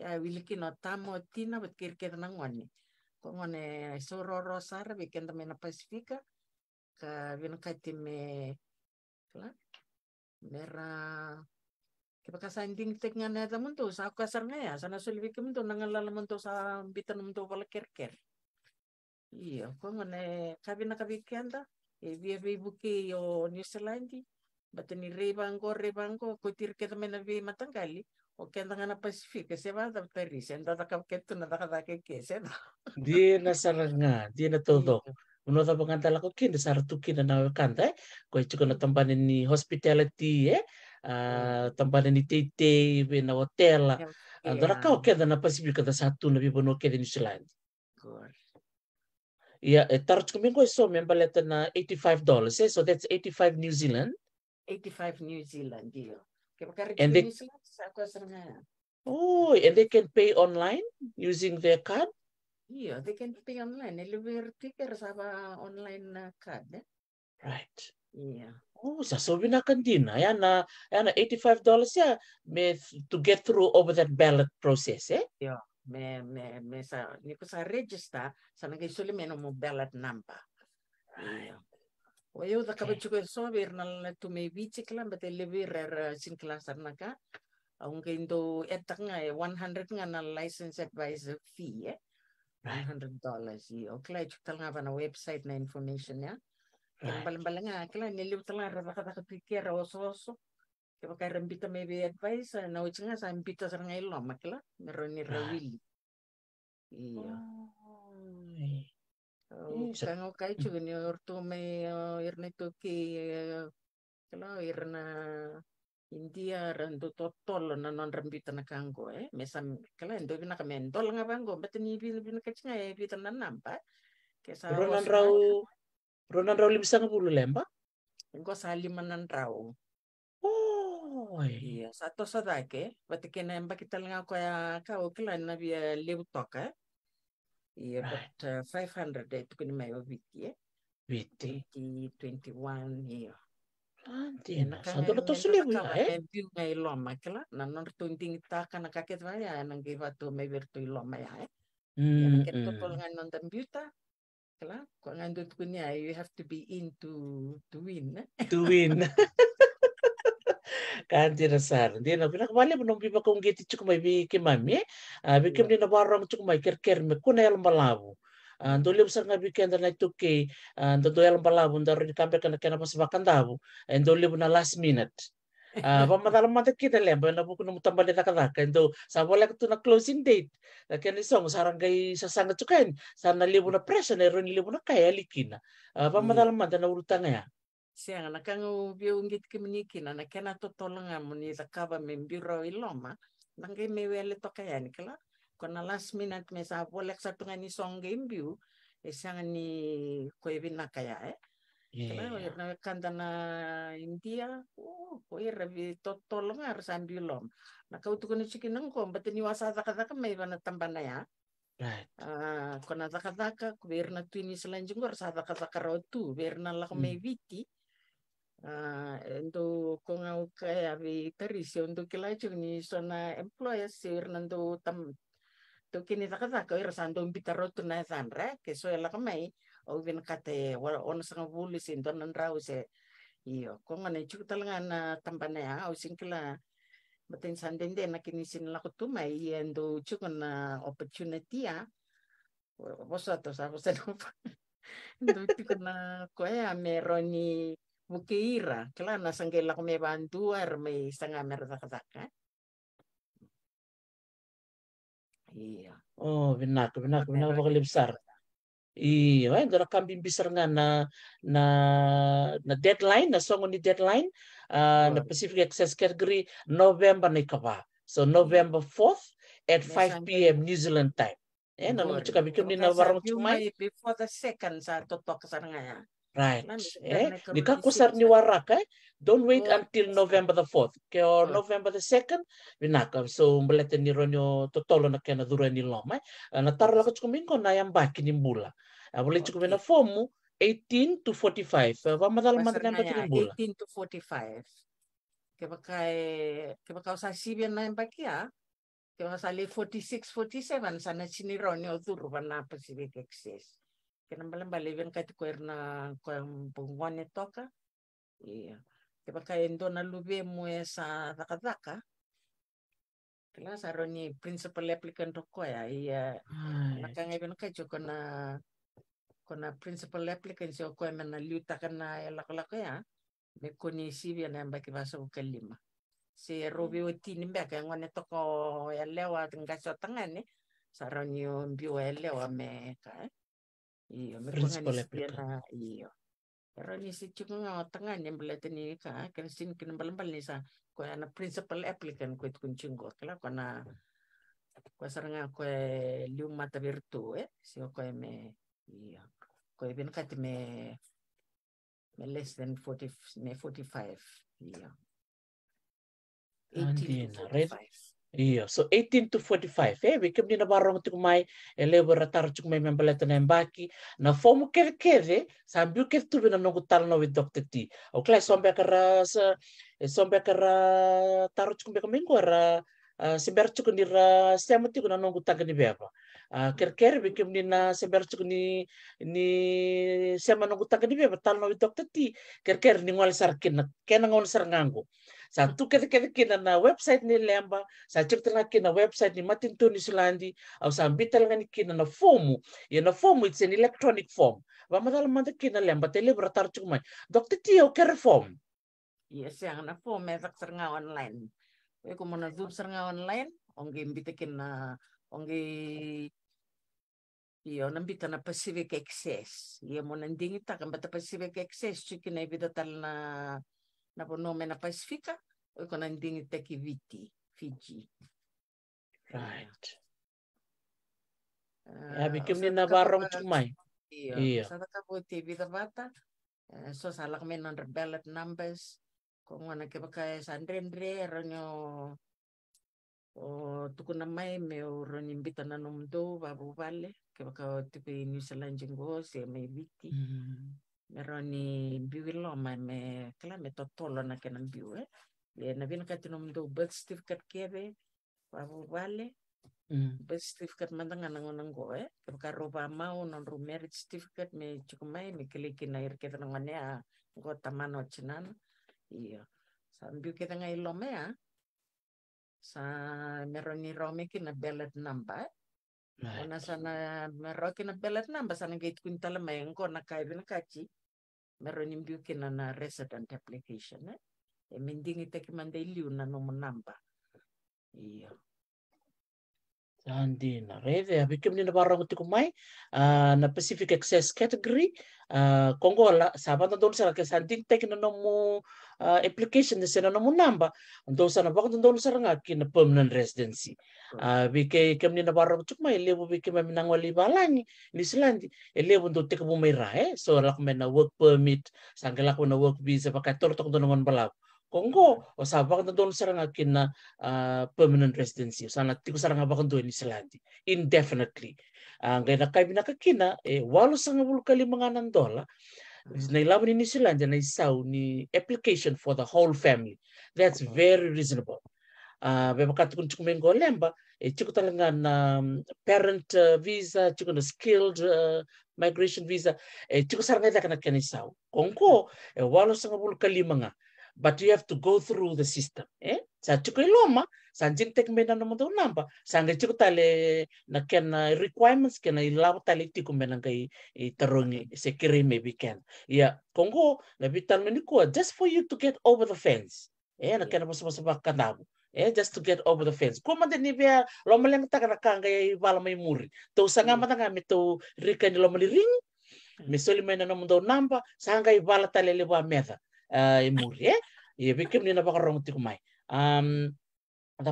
Ya wilikino tamo tina bet kirkir nangone. Kongone sororo sara bekenda mena Pasifika ka vinakati me kla mera kepakasanting tek ngana ta mun to sa kasar ngaya sana sulwiki mun to nangalala mun to sa bitan mun to wala kirkir. Iyo, kongone kabina kabikianda e eh, via buki yo New Zealandi batani rebango rebango kotir ke tamena be matangali o ke anda na Pasifika se va adaptar isso anda da ke tu na da da ke ke se di (laughs) na saranga di na todo uno da panganta la eh? ko kin sar tu kin na kanta ko chiko na tampan ni hospitality e eh? mm. tampan ni tete be na hotel da ra ka ke na Pasifika da satu na be bono ke ni Zealand Yeah, ya, tarot kami ko iso e member letter 85 dollars. Eh? So that's 85 New Zealand. 85 New Zealand deal. And they, oh, and they can pay online using their card? Yeah, they can pay online. Elevator tickers have an online uh, card. Eh? Right. Yeah. Oh, so na kan din. Ayan na, yana. na $85 ya me, to get through over that ballot process, eh? Yeah. Me, me, me sa, niko sa register, sa nag-isuli mo ballot number. Right. Yeah. O eu da kaba chuka so ver na na tu me bi chikla bete le bi re sin na ka. Aunque indo one 100 nga na license advisor fee hundred $100 i o kla tal nga vana website na information ya. Bal-bal nga kla niliw tala rabaka da pikira oso oso. Kaba kaya rambita me bi advice na uchinga sa ambita sar nga ilo makla. ni rawili. Iya. Usano kaitxugin ortume irnituki kelo irna India rando totol na non rambita na kango eh mesam kala endo bina ka mendol nga bango bet ni bina bina kachinga e bita na nampa kesa ronan rau ronan rau libisang nga bulu lemba ngo sa limanan rau oh iya satu sadake bat kena emba kita lenga ko ya kau kala na bia toka Yeah, but uh, 500 tukulimayo wiki eh? wiki 2021 hiyo Antina, santo na tosuli mo eh. View ngay loma kala, na kana kaket ya ya eh. Mm. you have to be in to to win. Eh. To win. (laughs) kandira sar eh. ah, ya. ah, ah, di na pina kembali menung pipa kung giti cuk mai bi kemami abi kem di na warong cuk mai ker ker me kuna el malabu Ando leo sa nga bikin na ito kay ando do el malabu ndaro di kampe kana kana pas bakan dabu na last minute (laughs) Pamatalam mata kita lemba na buku nung tambah na kadaka ndo sa wala ko na closing date na kani song sarangay sa sanga cukain sana libu na hmm. presa na ron libo na kaya likina pamatalam mata na urutang ya siang na kanga u viungit ki minikina na kena totolanga muni takava membiro iloma nangai kaya tokayani kala kona last minute me sa bolek satunga ni songe imbiu e siang ni koevina kaya eh Kena yeah. na kanda na India, oh, koi rabi totol biu lom, Na kau tu kena cikin nengko, bete ni wasa bana ya. Right. Ah, kona taka taka, kuber na tuini selanjung gor sa taka taka rau tu, ber na mm. viti, ndu konga ukaya vi terisi ndu kila chuni sona employer sir nandu tam tu kini taka taka ira sandu mbita rotu na sanra ke so ela kamai o vin kate wala on sanga vuli sin nan rau se iyo konga ne chuk talanga na tambana ya au sin kila matin sandende na kini sin lako tuma iya ndu chuk na opportunity ya bosa to sa bosa ndu chuk na meroni na kelana sanggela kome bantua may sanga merda kataka. Iya. Oh, benak, benak, benak bakal sar. Iya, eh, dora kambing besar nga na na na deadline, na songo ni deadline, uh, oh. na Pacific Access Category November ni kaba. So iya. November 4th at 5 p.m. New Zealand time. Eh, na mo chika bikin ni na warong chumay. Before the second sa totok sa nga. Right. Eh? Nikakusar ni waraka. Eh? Don't wait oh, until November the 4th ke or oh. November the 2nd. Vinaka so mbelete ni ronyo totolo na kena dura ni loma. Eh? eh? Na taro la kuchuku mingo na yambaki ni mbula. Abole eh, Wale chuku vena fomu 18 to 45. Uh, eh, wa madala madala yambaki ni mbula. 18 to 45. Kebakai kebakau sasibi na yambaki ya. Ah? Kebakau sali 46, 47 sana chini ronyo duru vana pasibik excess. que na mbala baleveni kati koerina kwa mpungwani toka ia dona pakaendo na luve mue sa dhakadhaka kila saro ni principal applicant eh, que yo con kajo con kona principal applicant okoya mena liutakana elakolakoya me koni sivia na mbaki vaso lima si rubi o tini mbeka engone toko elewa ngaso tangani saronio mbio elewa meka eh? iyo mikonganisikena iyo si ero nisijunga otanganya mbeletini ka kensin kin balambal sa kona na principal applicant kwet kunchingo kala kona kwa saranga kwa virtu e si sio kwa me iyo kwa bin kati me me less than forty me 45 iyo 18 to 45 Iya, so 18 to 45, eh, we kemdi na barong tu mai, elewa taro tu mai membele tu nembaki, na fomu kere kere, eh, sambiu kere tu bina nungu tal no with O sombe kara, sombe kara taro tu kumbeka minggu ara, sember tu kundi ra, semu tu kuna nungu taga ni beba. Kere kere we kemdi na sember tu ni, ni semu nungu taga ni beba, tal no with doctor Kere kere ni ngwal sarkin, kena ngwal sar zany na website ni lemba zany tsy ampitarakena website ni ny matintony islandy ao na formu, ya na formu it's an electronic form va madala mandakena lemba telebo raha tarotsiko mai donc tety ao siang form yes na form zak e serenga online koe ko e na zoom sarenga online onge mbitakena onge Io nambita na Pacific Access. Iyo mo nandingi taka mbata Pacific Access. Chikin na ibida e tal na na bonome na Pacifica, oi kona ndingi teki viti, Fiji. Right. Uh, ah, Abi kemni na barong tumai. Iya. Iya. Sa taka po tibi ta bata, so sala kami numbers, kung wana kibakaya sa andre-andre, o tuku na mai me o roni mbita na nomdo ba bubale ke baka o tuku New Zealand jengo se mai biti. Mm -hmm. Meroni biwilo ma me kala me totolo eh. na kena biwe. E na vina kati no mdo birth certificate kebe wabu wale. Mm. Birth certificate mandanga nango nango e. Eh. Kebe ka roba mau non ru marriage certificate me chukumai me kiliki na ir kete nango ah. ngo tamano chinana. Iyo. Sa mbiu kete ngai lomea. Eh, ah. Sa meroni rome kina ballot namba Ona sana meroki na ballot number sana gate kuintala mayengo na kai vina kachi. meron yung bukin na na resident application. Eh? E eh, minding itakiman da iliw na no number. Iyo. rede reve abikimni na barang tiku mai na Pacific Access category ah, Congo la sabanta dol sara ke santin tek na nomu ah, application de sena nomu namba ndo sana bak dol sara nga kin permanent residency hmm. ah, bike kemni na barang tiku mai lebu bike mai minang wali balangi ni silandi lebu ndo tek bu mai ra eh? so lak na work permit sangela sanggalak na work visa pakai tor tok donon balap Kongo o sabak na doon sarang akin na uh, permanent residency. sana tiko sarang na doon ni Indefinitely. Ah, ang uh, gaya na kakina, binakakina, eh, walo sa nga bulkali dola, na mm. nailaman ni New na isaw ni application for the whole family. That's mm. very reasonable. Uh, Bebakati kung chiko mengo lemba, eh, chiko talaga na mm, parent uh, visa, chiko na skilled uh, migration visa, eh, chiko sarang nga ka na kanisaw. Kung ko, eh, walo sa nga lima nga. but you have to go through the system eh sa tuku iloma, sa jing tek mena no mundo namba sa nge tuku tale na ken uh, requirements ken uh, i law tale tiku mena ngai i tarongi se kiri maybe can yeah kongo na bitan ni ko just for you to get over the fence eh na ken bosa bosa bakanabu eh just to get over the fence kuma de nibia taka takana kanga i bala mai muri to sanga mm. matanga mi to rika ni lomali ring mm. mi mena no mundo namba sa ngai bala tale le ba imure e bikim ni na bakarong mai. um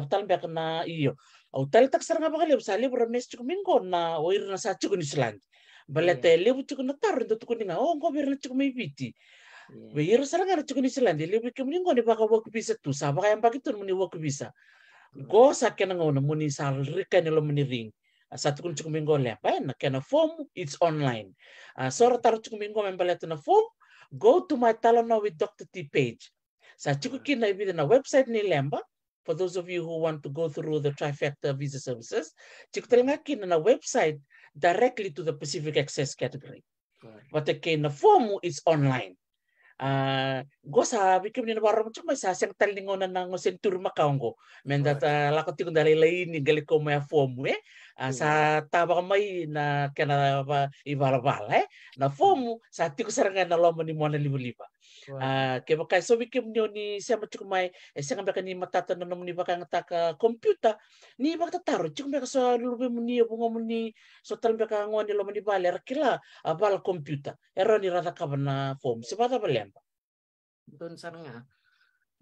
tal be kana iyo au tal tak ngapa kali usa libro mes ko na oir na sa tikun island bale iya. te libu tikun na tar ndo tikun nga oh, o ngo na tikumay biti Be iya. iro saranga na tikun island libu kimin ko ni baka bisa tu sa baka yang pakitun muni wak bisa iya. go sa kena ngono muni sa rika ni lo muni ring ah, satu kun cukup lepa na kena form it's online uh, ah, taruh tar cukup minggu na form go to my Matalana with Dr. T page. Sachikukina is na website ni lemba. For those of you who want to go through the trifecta visa services, chikutalangakina na website directly to the Pacific Access category. But again, the form is online. Uh, ah, gosa bikin ni warong cuma sa siyang talingonan ng sentur makaong ko. Men dat uh, lakot yung dalay lain ni galiko may form eh. Uh, sa hmm. taba may na kena ibarabala eh. Na form sa tiko sarangan na lomo ni mwana libu-liba. Ah, eh, ke baka so wiki nyo ni chuk mai e sianga baka ni matata na ni baka ka computer ni baka tataro chukum baka so be muni e bunga muni so talam baka ngwa ni lomani bale kila a bala ah, komputa ero ni rata kabana form se bata balemba don bale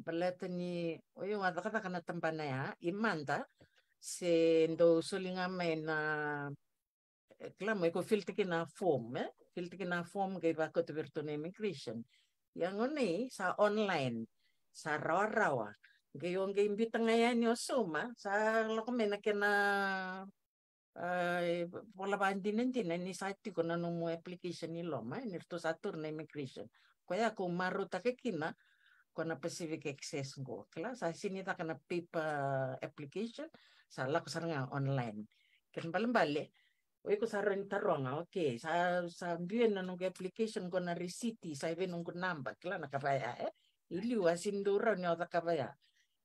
baleta ni oyo ngata kata kana na ya ah. imanda se ndo solinga mai na eh, klamo eko filtiki na form eh filtiki na form ke baka to bertone immigration yang ni sa online sa rawa-rawa gayon gay imbita ngayon yo suma ah, sa lokome na kina ay wala ba hindi nanti na ni sati ko na nung mo application ni Loma eh, nirto satur na immigration kaya kung maruta kay kina ko na Pacific Access go kala sa sinita ka paper application sa lakos nga online kan balik o oh, ko sa ren taronga ah, okay sa sa bien na nung application ko na receipt sa even nung number kila na kabaya eh ili wasindura ah, ni ta kabaya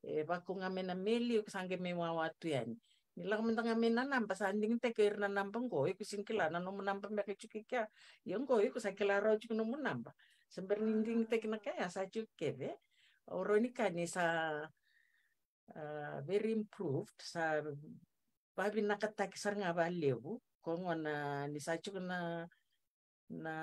e eh, ba ko nga mena meli ko sangge me watu yan nila ko mentang mena nampa sa anding te kair na nampa ko eko kila na nung nampa me ka chukika ya, yung ko sa kila ro chuk nung nampa sember ninding te kina kaya sa be. oro ni ni sa eh, very improved sa babi nakatakisar nga ba lebu kongwa na nisa chuka na na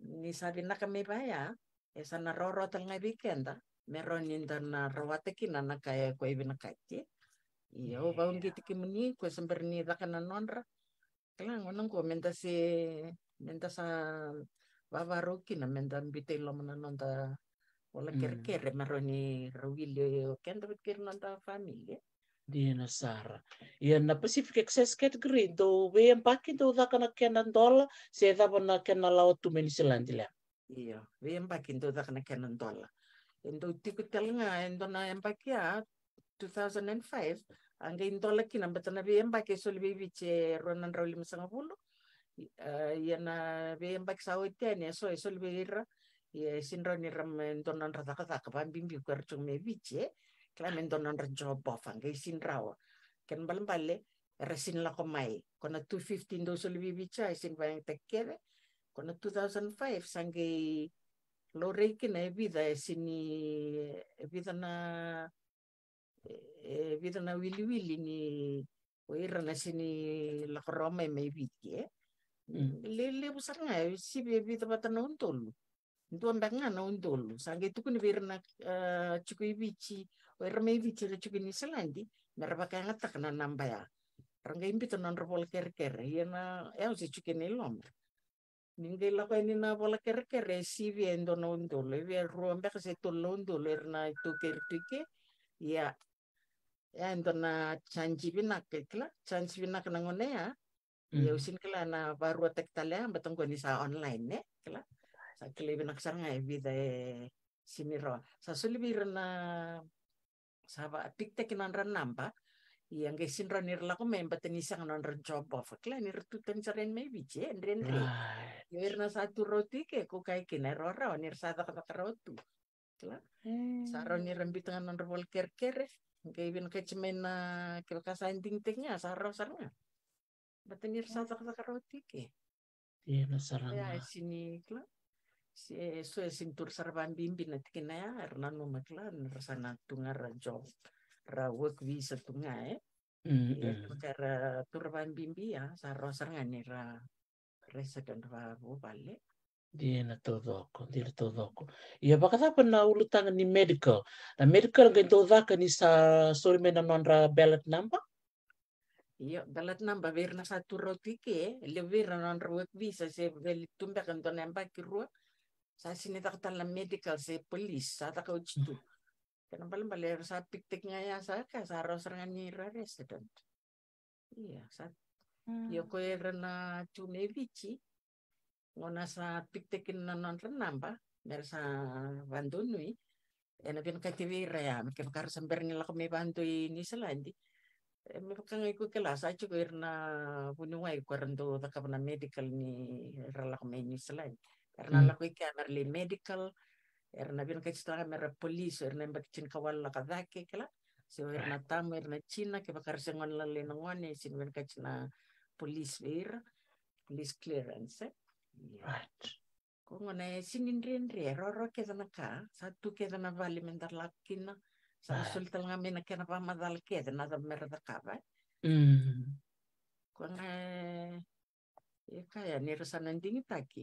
nisa na kami baya esa na roro tal ngai weekend meron ninda na rawate kina na kaya ko ibina kati iya o baun tiki muni ko sember ni dakana nonra klang ngon ko menta si menta sa vavaru kina menta lo mana nonda wala mm. kere kere maroni rawilio yo kenda bet kira familia dinasara iya, iana pacific access category dou ve ambaki dou cakana kena dola se cavana kena lao ya, tume eh, Iya, lea ia ve ambaki dou cakana kena dola dou tiku telega na ambaki a 2005 anga dola kina batana ve ambaki soli veivice ronandraulimasagavulu iana ve ambaki saoitiani asoe soli veira ia sinronira dona drakacaka vambimbiku ericugme vice klemen donan rejo bofang ke sin rawa ken balam pale resin la ko mai kona 215 do sol bibi cha sin vayang tekere kona 2005 sangi lo reiki na vida sin sini vida na eh, eh, vida na wili wili ni oira na i la koroma mai viti eh mm. le le busanga si vida batana untolu ndu ambanga na untolu sangi tukuni birna ah, chuku ibichi uh, werme vichere chukini selandi merapakanga takana namba ya ranga impito nonro bola kerekere yena iya eo ya si chukini lomra ninge lako ini na bola kerekere ya si viendo ya no ndolo vi ruombe ka se tolo ndolo er itu to tuke, ya endo na chanji nak kekla chanji nak nangone ya ya hmm. usin kela na baru tek tale batong ko sa online ne kela sa kele binak sanga e vida e birna sava piktek nanra nampa yang ke sinra nirla ko memba tenisang nanra job fa kla nir tu tensaren maybe je ndren re satu roti ke ko kai ke nero eh, e, ra nir sada rotu kla saro nir rembi hmm. tangan nanra bol ker ker ke na ke cemena ke kasain nya ba saro sarna batenir ka kata roti ke Iya, nasarang. Ya, sini, kla. Gitu eso es intursarban bimbin at kinaya mo maklan rasana tunga rajo work visa tunga e Kara turban bimbi ya nga ni ra resakan ra bale dia na doko dia na todoko ia baka sa na ulutang ni medical na medical ga zaka ni sa sorry mena non ra ballot number dalat namba verna sa turotike, le verna non ra visa se velitumbe kan to nemba ki Sasa sinitaka tala medical sa police sa taka uchitu. Hmm. Kana pala balero sa piktik nga ya sa ka sa ro sa resident. Iya sa yo ko rena na bici ngona sa piktik na non renamba mer sa bandunui Ena bin kativira ya mikam kar samber nila kami bandui ni selandi. Me pakang ngai kelas aja ko era na bunuai ko rendo taka medical ni ko me ni selandi erna alla mm. ko ikke amer le medical erna bin kai sto amer police erna mbak tsin kawal la kadake kala so erna tam erna china ke bakar sengon la le nongone sin ben kai china police vir police clearance eh. right ko ngone sin indrin re roro ke dana ka satu ke dana vali mendar lakina sa sultal ngamina ke na pamadal ke dana da merda kava eh. mm ko nga e kaya nirusan andingi taki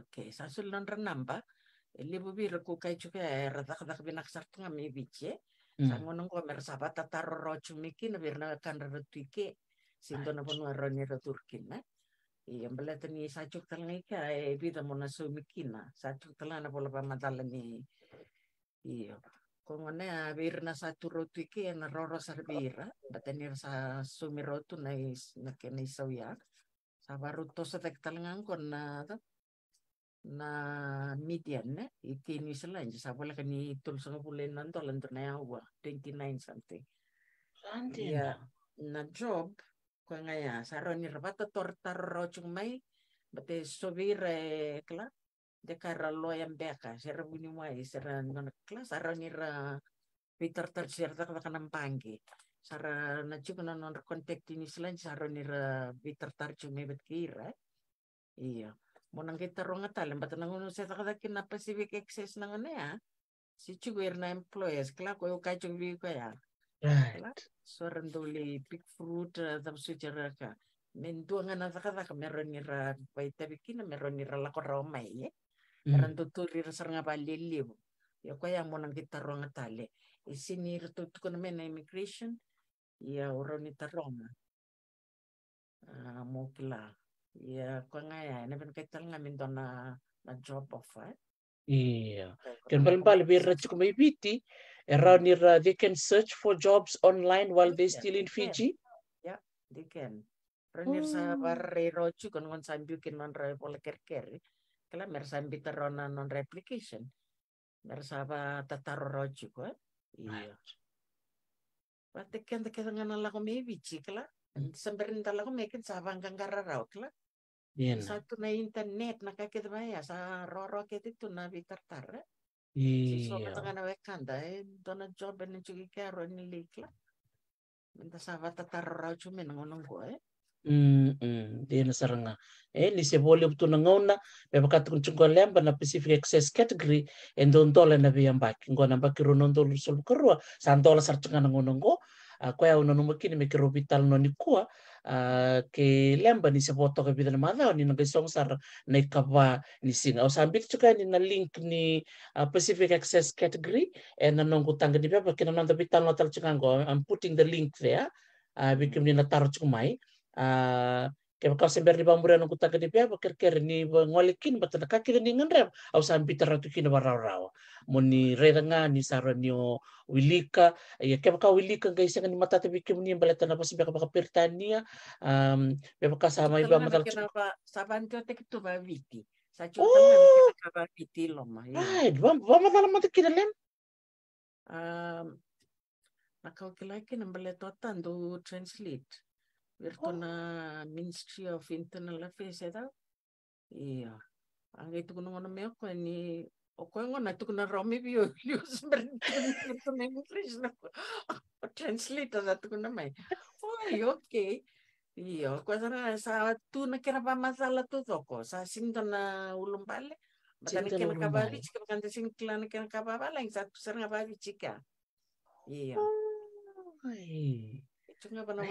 Oke, sansul nonra namba, libu biro kukai cuka radak dak binak tunga mi bice, sangunung ko taro tataro rochumiki na birna kan rotuike, sinto na ponu Iya, belata ni sacuk ngai ka e bida mona sumikina, sacuk telang na pola pamatala ni iyo. Kongone a birna satu rotuike na roro sarbira, batenir sa tunai na is na kenai sawiak. Sabaruto sa tektalangan ko na na median, η New sa από όλα κάνει τόλους που λένε αν το άλλον τον Αιάουα, 29 something. Αντίνα. na job, kung ngaya sa ni rabata torta rochung may bate sobire kla de kara loyam beka sera buni mai sera non kla sa ni ra peter tercer tak kanam pangi sa sara na chuk na non contact ini selain sa ni ra peter mai mebet kira iya nang kita talim talen batang unu sa kada kina Pacific Access na nga ya. Ah. Si chugwer na employees kla ko yo kacho chugwi ah. ko ya. So renduli big fruit dam ah, sujera ka. Men na ngana kada ka meron ni ra pai tabi kina meron eh. hmm. ni ra la ko romai ye. Rendu tuli ra sarnga balili. Yo ko ya nang kita ronga tale. Isini rututuko na mena immigration. Ya uroni Uh, Ah, mokla. Iya, ya, kung nga na pinakaital nga na job offer. off, eh? Iya. Dan paling paling berat juga maybe around here they can search for jobs online while they iya, still in Fiji. Yeah, they can. Renir ya, sa barre hmm. roju kon sa sambiu kin non re pole kerker. Kala mer sambi terona non replication. Mer sa tatar tataro roju ko. Eh? Iya. Patekan tekan ngana la ko maybe chikla. Hmm. Samberin tala ko mekin sa bangkang kararau kla. Yen. Sa na internet nakakidmaya sa roro kiti tuna bitartar. Iya. So matanga na wekanda eh dona job ni chugi karo ni likla. Minta sa vata tarro rau chumen ngonong ko eh. Mm, dia nasaranga. Eh, lise voli uptu na ngauna, bebakati kunchungo lemba na Pacific access category, endontola na viyambaki. Ngo na mbaki runondolo solukarua, sandola sarjengan na ngonongo, kwa ya unanumakini mekiro vital no a ke lemba ni se voto ke bidana madao ni song sar na ikava ni singa. O sambit chuka ni na link ni Pacific access category, and na nongo tanga ni bebakina nanda vital no tal chukango. I'm putting the link there, ah, bikim ni na taro chukumai. Ah, kem kau sember di bambu ranu kuta di pia ya, bakir ker ni ngolekin batana kaki ni ngan rem au sambi teratu kina warau rau moni ni ni saro wilika ya kem kau wilika ngai sengan ni mata tapi kem ni ya. Ya, apa tanah pasi baka baka pertania um baka kasama iba mata saban kau tek tu babiti sa chuta oh. babiti lo ma ai ba ba mata mata kina lem um nakau kelaikin ambalet do translate ಇರ್ತಾನ ministry of internal affairs ¿no? una no na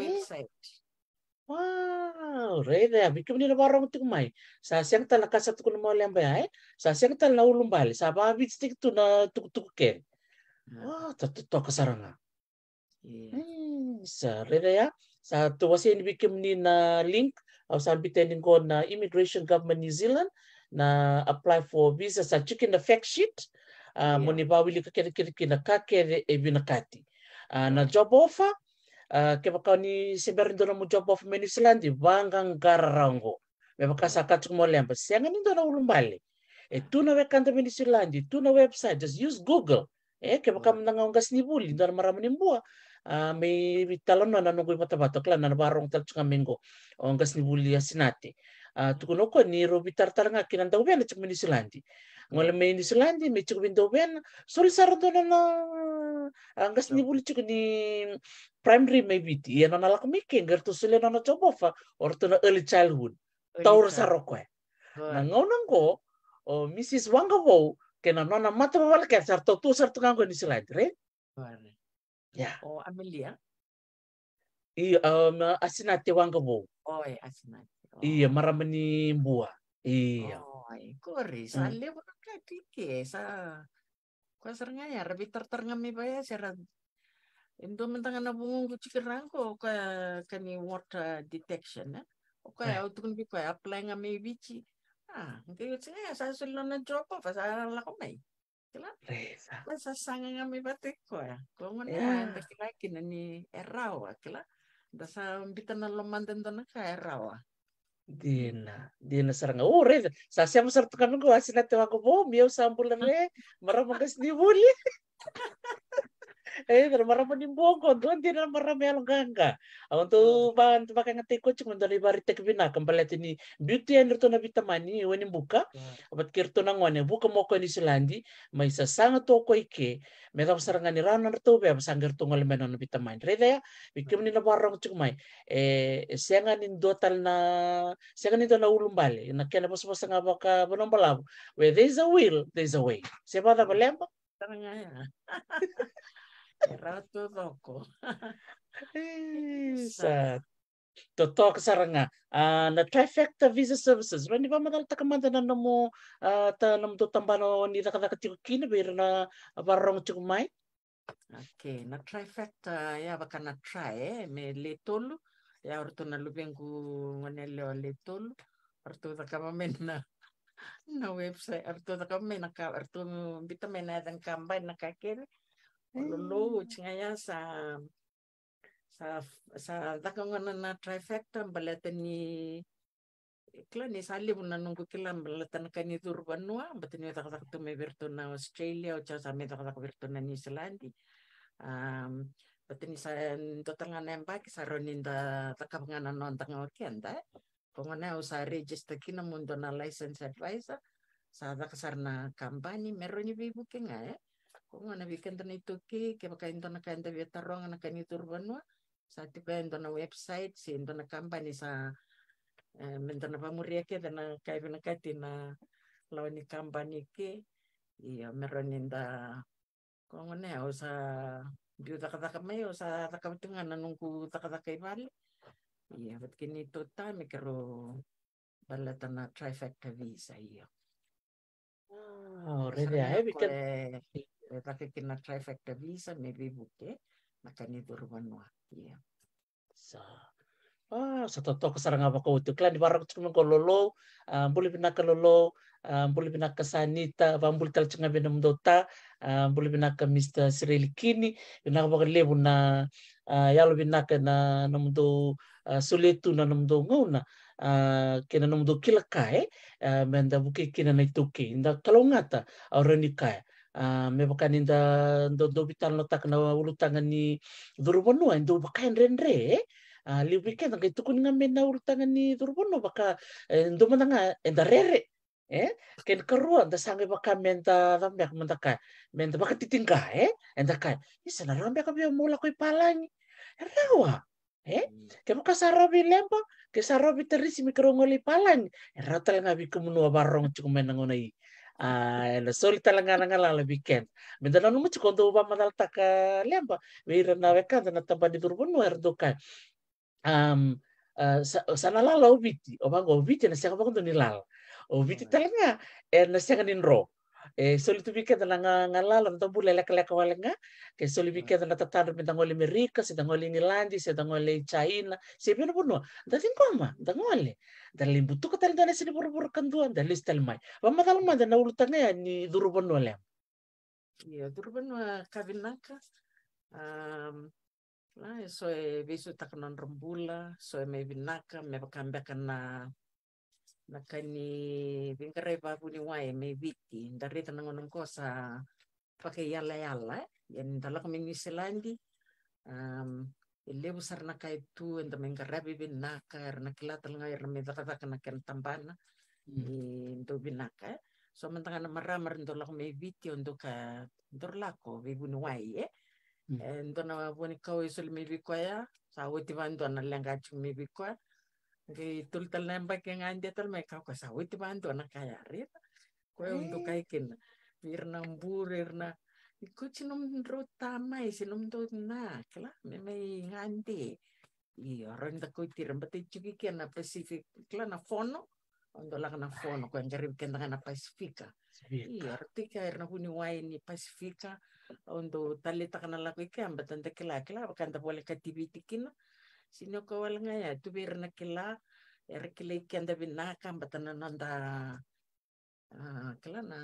website. Wow, ರೇರೆ ಬಿಕ್ಕುಮಿನ ಬಾರಮತಿಗೆ ಮೈ ಸಾಸ್ಯಂಗ್ ತಲ ಕಸ ತುಕುನ ಮೌಲ್ಯಂ sa siang ತಲ ನೌಲುಂ ಬಾಲಿ ಸಾಬಾ ಬಿಚ್ ತಿಕ್ ತು ನಾ ತುಕ್ ತುಕ್ ಕೆ ವಾ ತತ್ತು ತೊಕ ಸರಂಗ ರೇರೆ ಯಾ sa sa tu wasin bikim ni na link au sambi tending ko na immigration government New Zealand na apply for visa sa chicken the fact sheet uh, yeah. moni bawili ka kere kere kina ka kere e binakati uh, na job offer Ah, kevakani sember ndona mujob of Maniceland vangangarrango vevakasaka tsukumolempha senga ni na ulumbali e tuna vekanta Maniceland na website just use Google e eh, kevakamnangaunga hmm. sinivuli ndona maramanimbua ah, me vitalano na nungu ipatabato kala na barong tal tsunga mengo ongas ni buli asinati tukuno ko ni ro bitar taranga kinanda ubena tsunga Maniceland me ni selandi me chuk bin ben sol sardo na na angas ni bul chuk ni primary maybe ye na nalak me ke tu sule na coba fa orto na early childhood taur saroko na ko Mrs. Wangawo kena nona mata mawal ke sarto tu sarto nganggo ni selandi re ya oh Amelia Iya, um, asinate wangawo. Oh, asinate. Iya, oh. iya marameni buah. Iya. Oh, corri, mm. all'epoca di chiesa. ya lebih repeter terngami paya serat. Indo mentangan abung kerang ko ka kani water detection ya. eh. Oke, ya utun bi ko apply ngami bici. Ah, ngi itu ngaya sa sulo na drop off sa aran ko mai. Kila? Reza. Sa sanga ngami batik ko ya. Ko ngone ya, ya. tekilaki nani erawa kila. Dasa bitan na lomanten dona ka erawa. Ah. Dina, Dina sarang ure, sa siya ka nung asin natin ko po, miyaw sa ambulan eh. maramang kasi di eh pero maramon yung buko. Doon din na marami ang ganga. Untuk hmm. bahan tu pakai ngetik kucing untuk di bari tek bina kembali tini beauty and rutona bitamani wani buka. Abat hmm. kirtu nang wani buka moko ni silandi. sangat sasanga toko ike. Meta pasarangan ni rana rtu be pasangger tunggal mena no bitamani. Reda ya. Bikim hmm. ni warang cuk mai. Eh siangan dua dotal na siangan ni na ulum bale. Na kena pas pas nga baka balabu Where there's a will, there's a way. Siapa tak boleh apa? (laughs) Rato Doko. sa totoo kasara nga uh, na trifecta visa services rani ba madal ano ah, takamanda ano na namo uh, ta nam do tambano ni da kada katiku kina be na barong chukumai okay na trifecta ya bakana try eh, me letolu ya orto na lubengu ngonele o letolu orto da kamamen na na website orto da kamamen na ka orto bitamena dan kambay na kakele lolotsika hmm. ya, sa sa sa sazakagna nanatra efekta mbala tany kila nisalivu nanungu kila mbala tany kanithuru vanua mba tany wezakazaka tume virtu na australia ocha sa mezakazaka virtu na new zealandi um, mba tany sa ndotangana embaki saroninda takavangana nontanga eh. okenda kongona usa register kina mundo na license advisor sa zakasarna kampani meroni vivukenga eh? Como vi que itu ki, que baka intona ka intona via tarong na kani turbanwa, sa tipe na website, si na company sa eh, na pamuria ke dana kai bina kati na launi kampani ke, iya meron inda kongo ne o sa biu taka taka mai o sa taka tunga na nungku taka taka ibali, iya bet kini to ta mi kero balatana trifecta visa iya. Oh, really? I have lakakina traffic kabisa mevibuke nakanidurumanwa yeah. sa ah sa totoo ko sarang apa ko itu klan di barang tu ko lolo ambuli ah, binaka lolo ambuli ah, binaka sanita ambuli tal chenga benam dota ambuli ah, binaka mr siril kini binaka ba lebu na lo ya binaka na namdo suletu na namdo ngona kina namdo kilakae menda buke kena na ituke inda kalongata aurani kaya Ah, me bakaninda ndo ndo bitalnotak na ulutangani durubonua ndo bakaenrenre eh? ah, liubike mm. ngai tukuni ngame na ulutangani durubono baka eh, ndo mandanga enda eh, rere eh ken karua da nda baka menta rambe menta ka menta baka titingka eh enda ka na rambe ka mula koi palangi e rawa eh mm. ke baka sarobi lempa ke sarobi terisi mikro ngoli palangi e ratala ngabi kumunu barong cukumen ngona i ena ah, soli la le weekend minta na numu cikondo ba manal ka lemba weira na wekanda na tamba di turbunu erdokai um sa lala obiti obango obiti na siaka bakondo nilal obiti talanga ena siaka ninro e eh, solitupiket na ngalala mtambu leleka-leka walenga ke solipiketa na tataru mitangole Amerika sitangole Nilandi sitangole China sepena bunua dasinkoma dangole dalim butuka tal dana sini buru-buru kandua dalis talmai wamatalma dana ulutanga ya ni durubonua lem iya durubonua kavinaka um, ah, na so e bisu takanan rambula, so e me vinaka me pakambeka na nakani vingare vavuni wae me viti ndare ngonong kosa pake yalla yalla yani ndala kami ni selandi um elevo sarna kai tu enda me ngarabi binaka erna kilata langa erna me dakadaka na ken tambana hmm. ndo binaka so mentanga na maramar ndo lako me viti ondo ka ah, ndor lako ni wae e eh. hmm. eh, ndo na woni kau isul me bikoya sa wuti vando na lenga chu me bikoya Gitul tel nempak yang anja tel mereka kasawit ti bantu anak kaya rit. Kue hey. untuk kaikin. Wirna burirna. Iku cinom rutama sinom tu na kela memang nganti. Iya orang tak kau tiram beti cuci kian Pasifik kela na fono. Untuk lagi na fono kau yang cari kian na Pasifika. Iya arti kaya na huni wain ni Pasifika. Untuk talita kana laku ikan betante kelak kala bukan tak boleh katibitikin. Iya sino sinoko walanga ya eh, tubir na kila er kila kenda binna kam batana nanda ah, kila na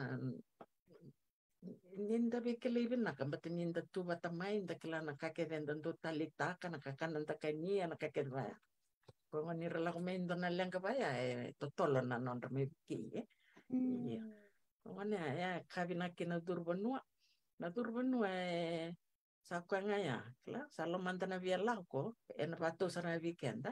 ninda be kila binna kam batin ninda tu mai ninda kila na kake denda ndu talita kana kakana nda kani ana kake dwa kongo ni rela ko mendo na lenga baya e totolo na nonda me ki e mm. kongo ne ya kabina kina durbanua na durbanua e sakuanga ya kla lo mantana via lauko en pato na weekend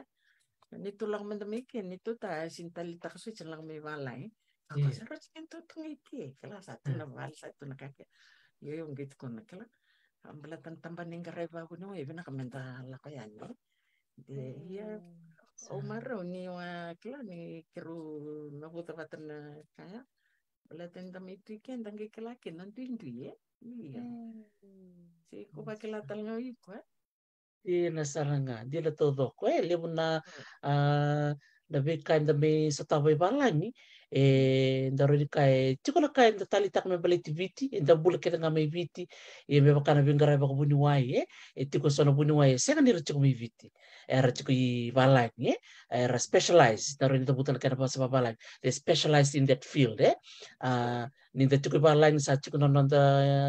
ni tulang mandamike ni tu ta sintali ta kasu celang me balai eh. apa saro cikin tu tungi ti kla eh, satu mm. na bal satu na kake yo yo ngit kon kla ambla tan tamba ning gareba no even eh, ka menta la ko ya ni de ya mm, Omar ni wa kla ni keru na buta patna kaya Bala tentang itu kan tangge kelakin nanti itu ya. Iya. Hmm. Si kuba que la eh. Di iya, nasaranga, di la todo ko eh lebuna ah hmm. eh, lebih kain demi setawai ni e daroni e tikola kae da tali tak me baleti viti e da bula kete nga me viti e me bakana vingara e bakabuni wai e e tiko sona buni wai e senga nira tiko me viti e ra tiko i valangi e e ra specialize daroni da butala kena basa valangi they specialize in that field e uh, ni da tiko i valangi sa tiko nona da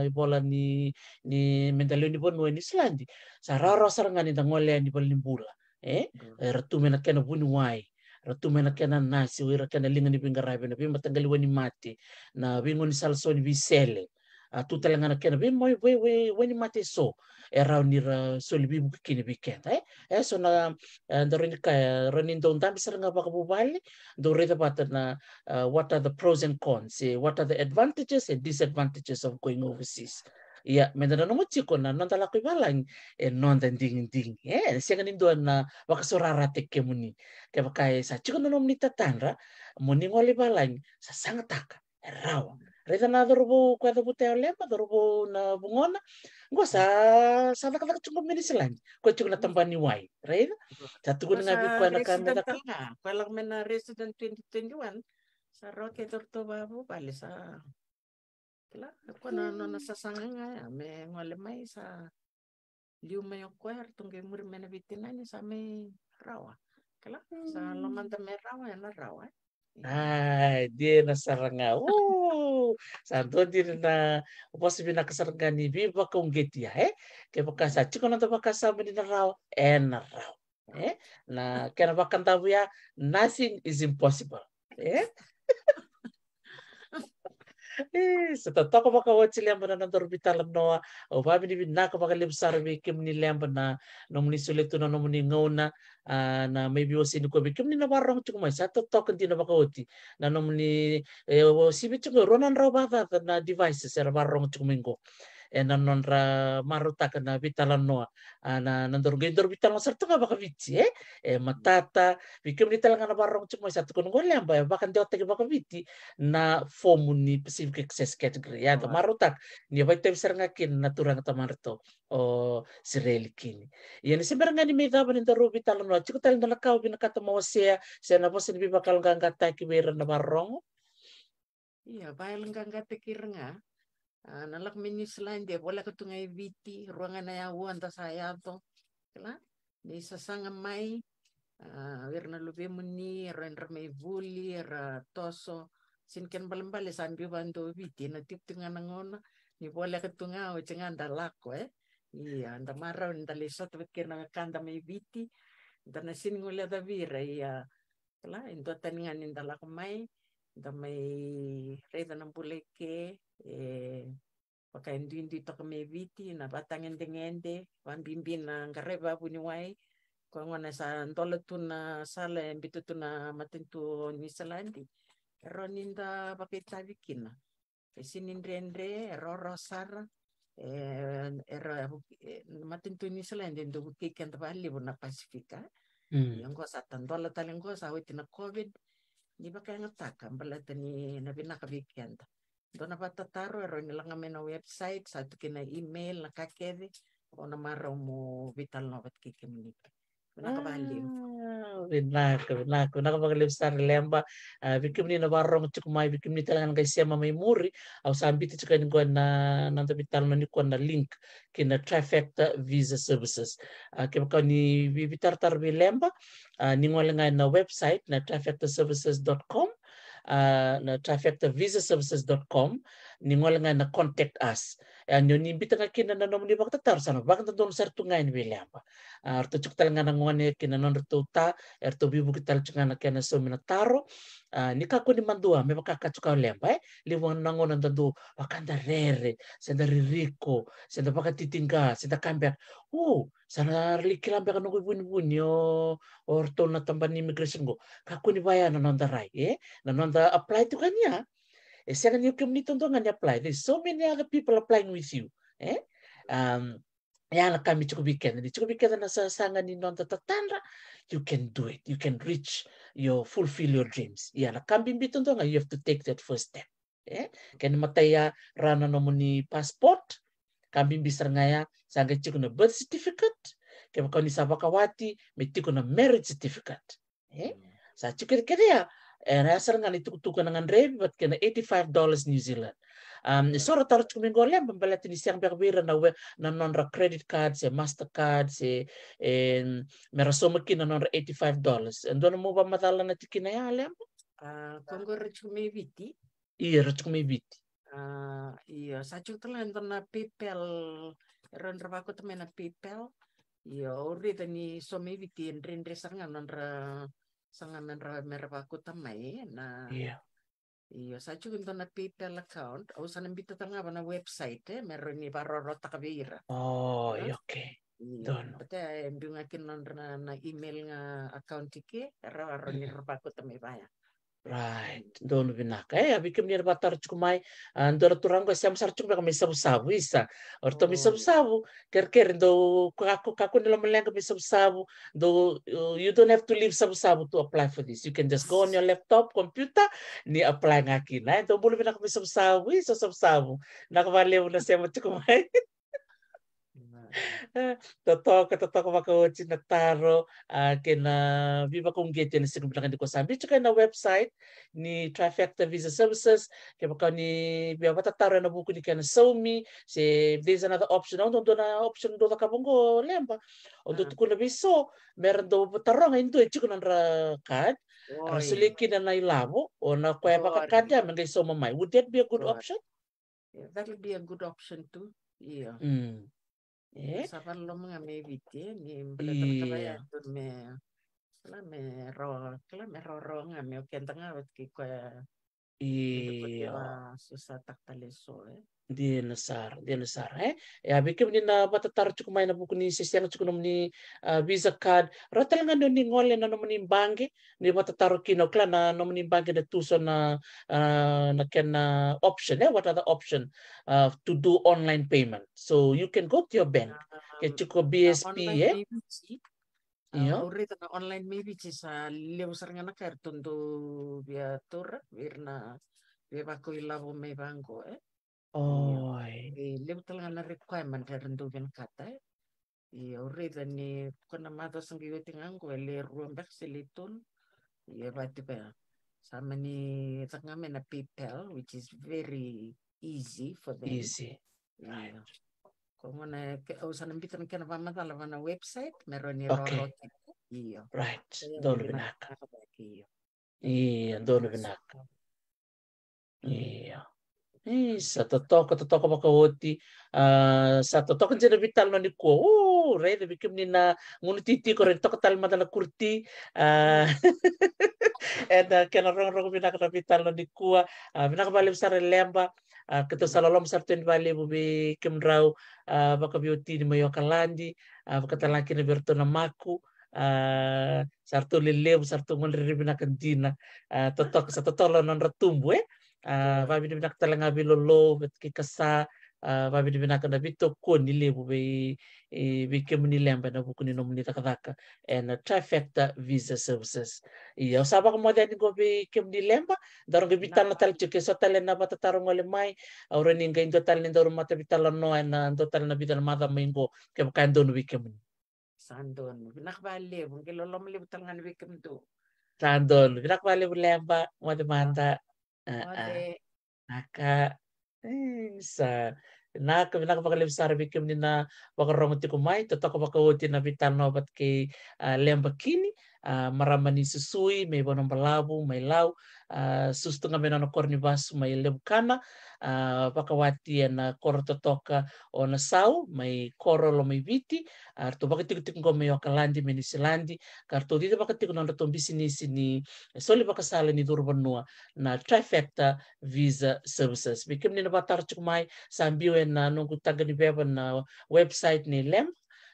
i bola ni ni mendaleo ni bonua ni islandi sa raro sarangani da ngolea ni bola ni bula e, mm. e ra tumena kena buni wai ratumena kena nasi wira kena linga ni binga raibena bi matangali wani mati na bingo ni salsoni bi sele a ah, tu telangana kena bi moi we we wani mati so era eh, ni ra soli bi buka kini bi kenta eh eh so na eh, ndoroni ka eh, ronin don dam seranga baka bubali do reta pata na ah, what are the pros and cons what are the advantages and disadvantages of going overseas ia mendana no na non talakoi malang e eh, non ding ding e eh, sianga dua na wakasorara nah, teke muni ke e sa chikona no muni tatanra muni ngoli malang sa sangataka rawa Reza na dorobo kwa dobo teo lema, dorobo na bungona, ngo sa sa daka daka chungo mini silang, kwa chungo na ni wai, reza, sa tuku na ngabi kwa na kami daka, kwa lang mena resident 2021, sa roke torto babu, bali sa Quando non nasasanganga, me ngole mai sa liu mai quarto ngai muri mena vitinani sa me rawa. Kala sa lomanta me rawa na rawa. Ay, dia na saranga. Oh, santo dia na upos bina kasarga ni biba kong getia eh. Ke baka sa chiko na baka sa bina rawa, eh na rawa. Eh, na kena baka tabu nothing is impossible. Eh, ko ಸತತ ಕವಚಿ ಲ್ಯಾಂಬನ ನಂತರ ಬಿತಾಲಮ್ನೋ ಒಬ್ಬಾಬಿ ನಿವಿ ನಾಕ ಬಗಲಿಮ್ ಸರ್ವಿ ಕಿಮ್ನಿ ಲ್ಯಾಂಬನ ನಮ್ನಿ no muni ngawna na maybe may biwasin ko bikim ni nabarong chung may sa to kan din baka oti na nomni eh, si bichung ronan raw ba na devices sa barong chung mingo ena non ra maruta kana vitalan noa ana nandor gendor vitalan serta nga baka viti eh e matata vikim ni talanga na barong cuma satu kono gole amba e baka baka viti na fomu ni specific access category ya maruta ni vai tem na kin naturang tamarto o sireli kini ya ni sembaranga ni mega ban ndoro vitalan noa talanga na kau bina kata mawasea sena bosen baka langa ngata ki na barong Iya, bail gangata kirnga nalak selain dia boleh katungai viti ruangan ayawu anta to kala ni sesang amai verna luve muni ren ramai vuli ra toso sin ken balembale sambi bando viti na tip tunga nangona ni bola katunga o cengan dalako e iya anda marau ¿eh? anda lesa kena kanda mai viti anda nasin ngule da vira iya kala ndo taningan anda lak mai anda mai reda nampuleke eh, wakaendwindwi tokome meviti na vatang'endeng'ende bimbin na ngareva vuniwai kwang'wana sa ndole tuna sala embitu tuna matentu new ero ninda vapetavikina esinindiendre ero rosara eh, ero eh, matentu new zealandi ndu vukikenda valivu na pacifica mm. yongosa tandola talengosa awiti na covid ni vakaeng'ataka mbala tani navinaka vikenda Dona vatataro ero roina langa mena website, sa tu kina email na kakeve, o na mara vital na vat kike minipa. Kuna ka baliu. Vinaka, vinaka, vinaka pangaliu sari lemba, vikim ni na warro mo chiku mai, vikim ni talangan kai siama mai muri, au sambiti chika ni kwa na nanta vital na ni kwa na link kina trifecta visa services. Kema ah, kau ni vitar tar vi lemba, ah, ni ngwa lengai na website na trifectaservices.com, uh, na trifectavisaservices.com, ni nga na contact us. Eh, nyoni bita ka kina na nomni bak tatar sana bak ta don ser tungain william ah, ar to chuk tal ngana ngone kina non to ta er bibu kita chungana kena so mina taro ah, ni ka ni mandua me bak ka chuka lemba e eh? li won na ngona ndandu bakanda rere senda ririko senda bak titinga senda kambia o sana liki lambe bun bun yo tambani immigration go ka ko ni bayana non da rai eh? na apply to E se anga community ndo ngani apply. There's so many other people applying with you. Eh? Um, ya na kami cukup bikin ini cukup bikin dan saya sangat ni non tatatanda. You can do it. You can reach your fulfill your dreams. Ya nak kami bitu ndo you have to take that first step. Eh? Kani mataya rana nomo ni passport. Kami bisa ngaya sanga cukup na birth certificate. kami kau ni sabakawati, metiko na marriage certificate. Eh? Hmm. saya cukup ya Eh, Rasar ngan itu tukar dengan rebut kena 85 dollars New Zealand. Um, hmm. sora tar tukumi yang pembela tini siang berbeda na we na nonra credit card se card, se eh, merasoma kina nonra 85 dollars. Ndona mo ba matala na tikina yang alem? Uh, Kongo rechumi viti. Iya rechumi viti. Uh, iya, sajuk telah na PayPal, ron rebako temena PayPal. Iya, ori tani somi viti, entri ngan nonra saya juga untuk na iya. paypal account apa na website eh, baru ni varorotakaveira oh, yang okay. Iya, pate eh, biungakinonrana na email nga account iki ero aro ni iya. ropako tame vaya Right. Dono binaka. Eh, abikim ya, ni batar tar chukumai. Andora ah, turango siam sar chukumai kami sabu sabu isa. Orto oh, mi iya. sabu sabu. Ker ker do kaku kaku nilo melenga sabu sabu. Do uh, you don't have to leave sabu sabu to apply for this. You can just go on your laptop computer ni apply ngaki na. Eh, do bulu binaka sabu sabu isa sabu sabu. Nakavalewu na siam chukumai. (laughs) Totoko totoko makauci na taro uh, ah, kena viva kumgeti na sikumbilangani ko sambi. Chuka na website ni Trifecta Visa Services. Ke maka ni biya wata taro na buku ni kena Se there's another option. Ondo dona na option ndo ka bongo lemba. Ondo tuku na biso. Meron do taronga indo e chuka na ra kad. Rasuliki na na ilabo. O na kwa baka kada mengai show mai. Would that be a good option? Yeah, that would be a good option too. Yeah. Mm. Eh? Ça parle långa med vitengin, me, me ro, me ro ronga me okentanga vet ki koe dia ah, ¿eh? sar dia sar eh ya bikim ni na batatar cukup main buku ni sesiang ah, cukup ni visa card rotel ngando ni ngole na nomni bangi ni batatar kino kla na nomni bangi de tuso na na ken option eh what are the option uh, to do online payment so you can go to your bank ke cukup BSP eh Iya. Aurri tana online mi bici sa leu sar ngana kair tondo via tur virna via bako ilavo mi bango e. Eh. Iya, Oi. E leu tala ngana requirement kair tondo vien kata e. E aurri tani kona mata ngango e le ruan bak se le bati sa mani tanga mena PayPal which is very easy for the Easy. Iya. Right con usanambitany kanavamatalava na website meronirorotika iyo right iyo iyo iya ndono iyo iya sa totoko totoko makaoti uh, sa totoko jena vital no ni ko oh re de bikim ni na ngunu titi ko re toko tal matala kurti uh, and uh, kena rong rong bina kena vital no ni ko uh, bina ka balem sare lemba Ah, kita salalom certain vale bubi kemrau ah, baka beauty di mayo kalandi ah, baka talaki na berto na maku sarto lele bu sarto ngol ri bina kantina totok sa totolo lah non ratumbu e eh. va bina talanga bilolo ki kasa vaviri vinakana vitokoni levo ve ni lemba na vukuni nomuni takataka ena trifecta visa services ia usava kamodeni go ve ni lemba daronga vitala tala tike so tala na vata tarongo le mai aura ninga indo tala ninda uru mata vitala no ena ndo tala na vidal mada maingo ke baka ndonu vikemuni sandonu vinakva levo ngelolom levo talangana vikemdu sandonu vinakva levo lemba mode mata ah, ah. aka ah. Eh, sa nak nakapakalim sa arabikum ni na wakarong ti kumay tato ko pakawuti na bitan no bat kay uh, ah, lembakini Ah, maramani susui me bono balabu mai lau uh, sustunga me nono kornivas mai lebukana pakawati ah, ena koro totoka o na sau mai koro lo mai viti artu uh, pakatiku tiku ko me okalandi me nisilandi kartu soli pakasala ni durbanua na trifecta visa services bikim ni na batar chukumai sambiu na nungu tagani beba na website ni lem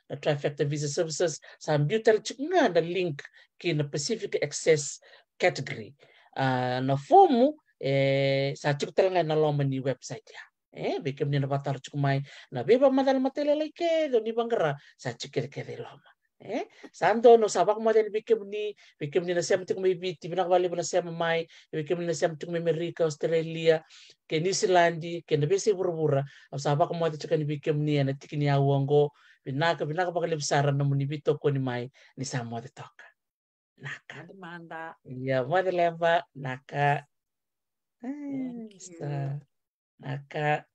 Trifecta Visa Services saam biyutalciknga na link the Pacific Access category uh, na fomu eh, sa ciktalnga na loma ni website ya eh be ni na batar mai na be ba madal matele laike do ni bangara sa cikir kede loma eh sando no sabak model bikemni ni na sem tuk mai biti binak wali bana sem mai ni na sem tuk mai Amerika Australia ke New Zealand ke na be se burbura sabak model cikan bikemni na tikni Pinaka pinaka pakalipsaran namun ni ko ni mai ni samo de toka. Naka. Demanda. Iya, mo de lemba naka. Ay, naka.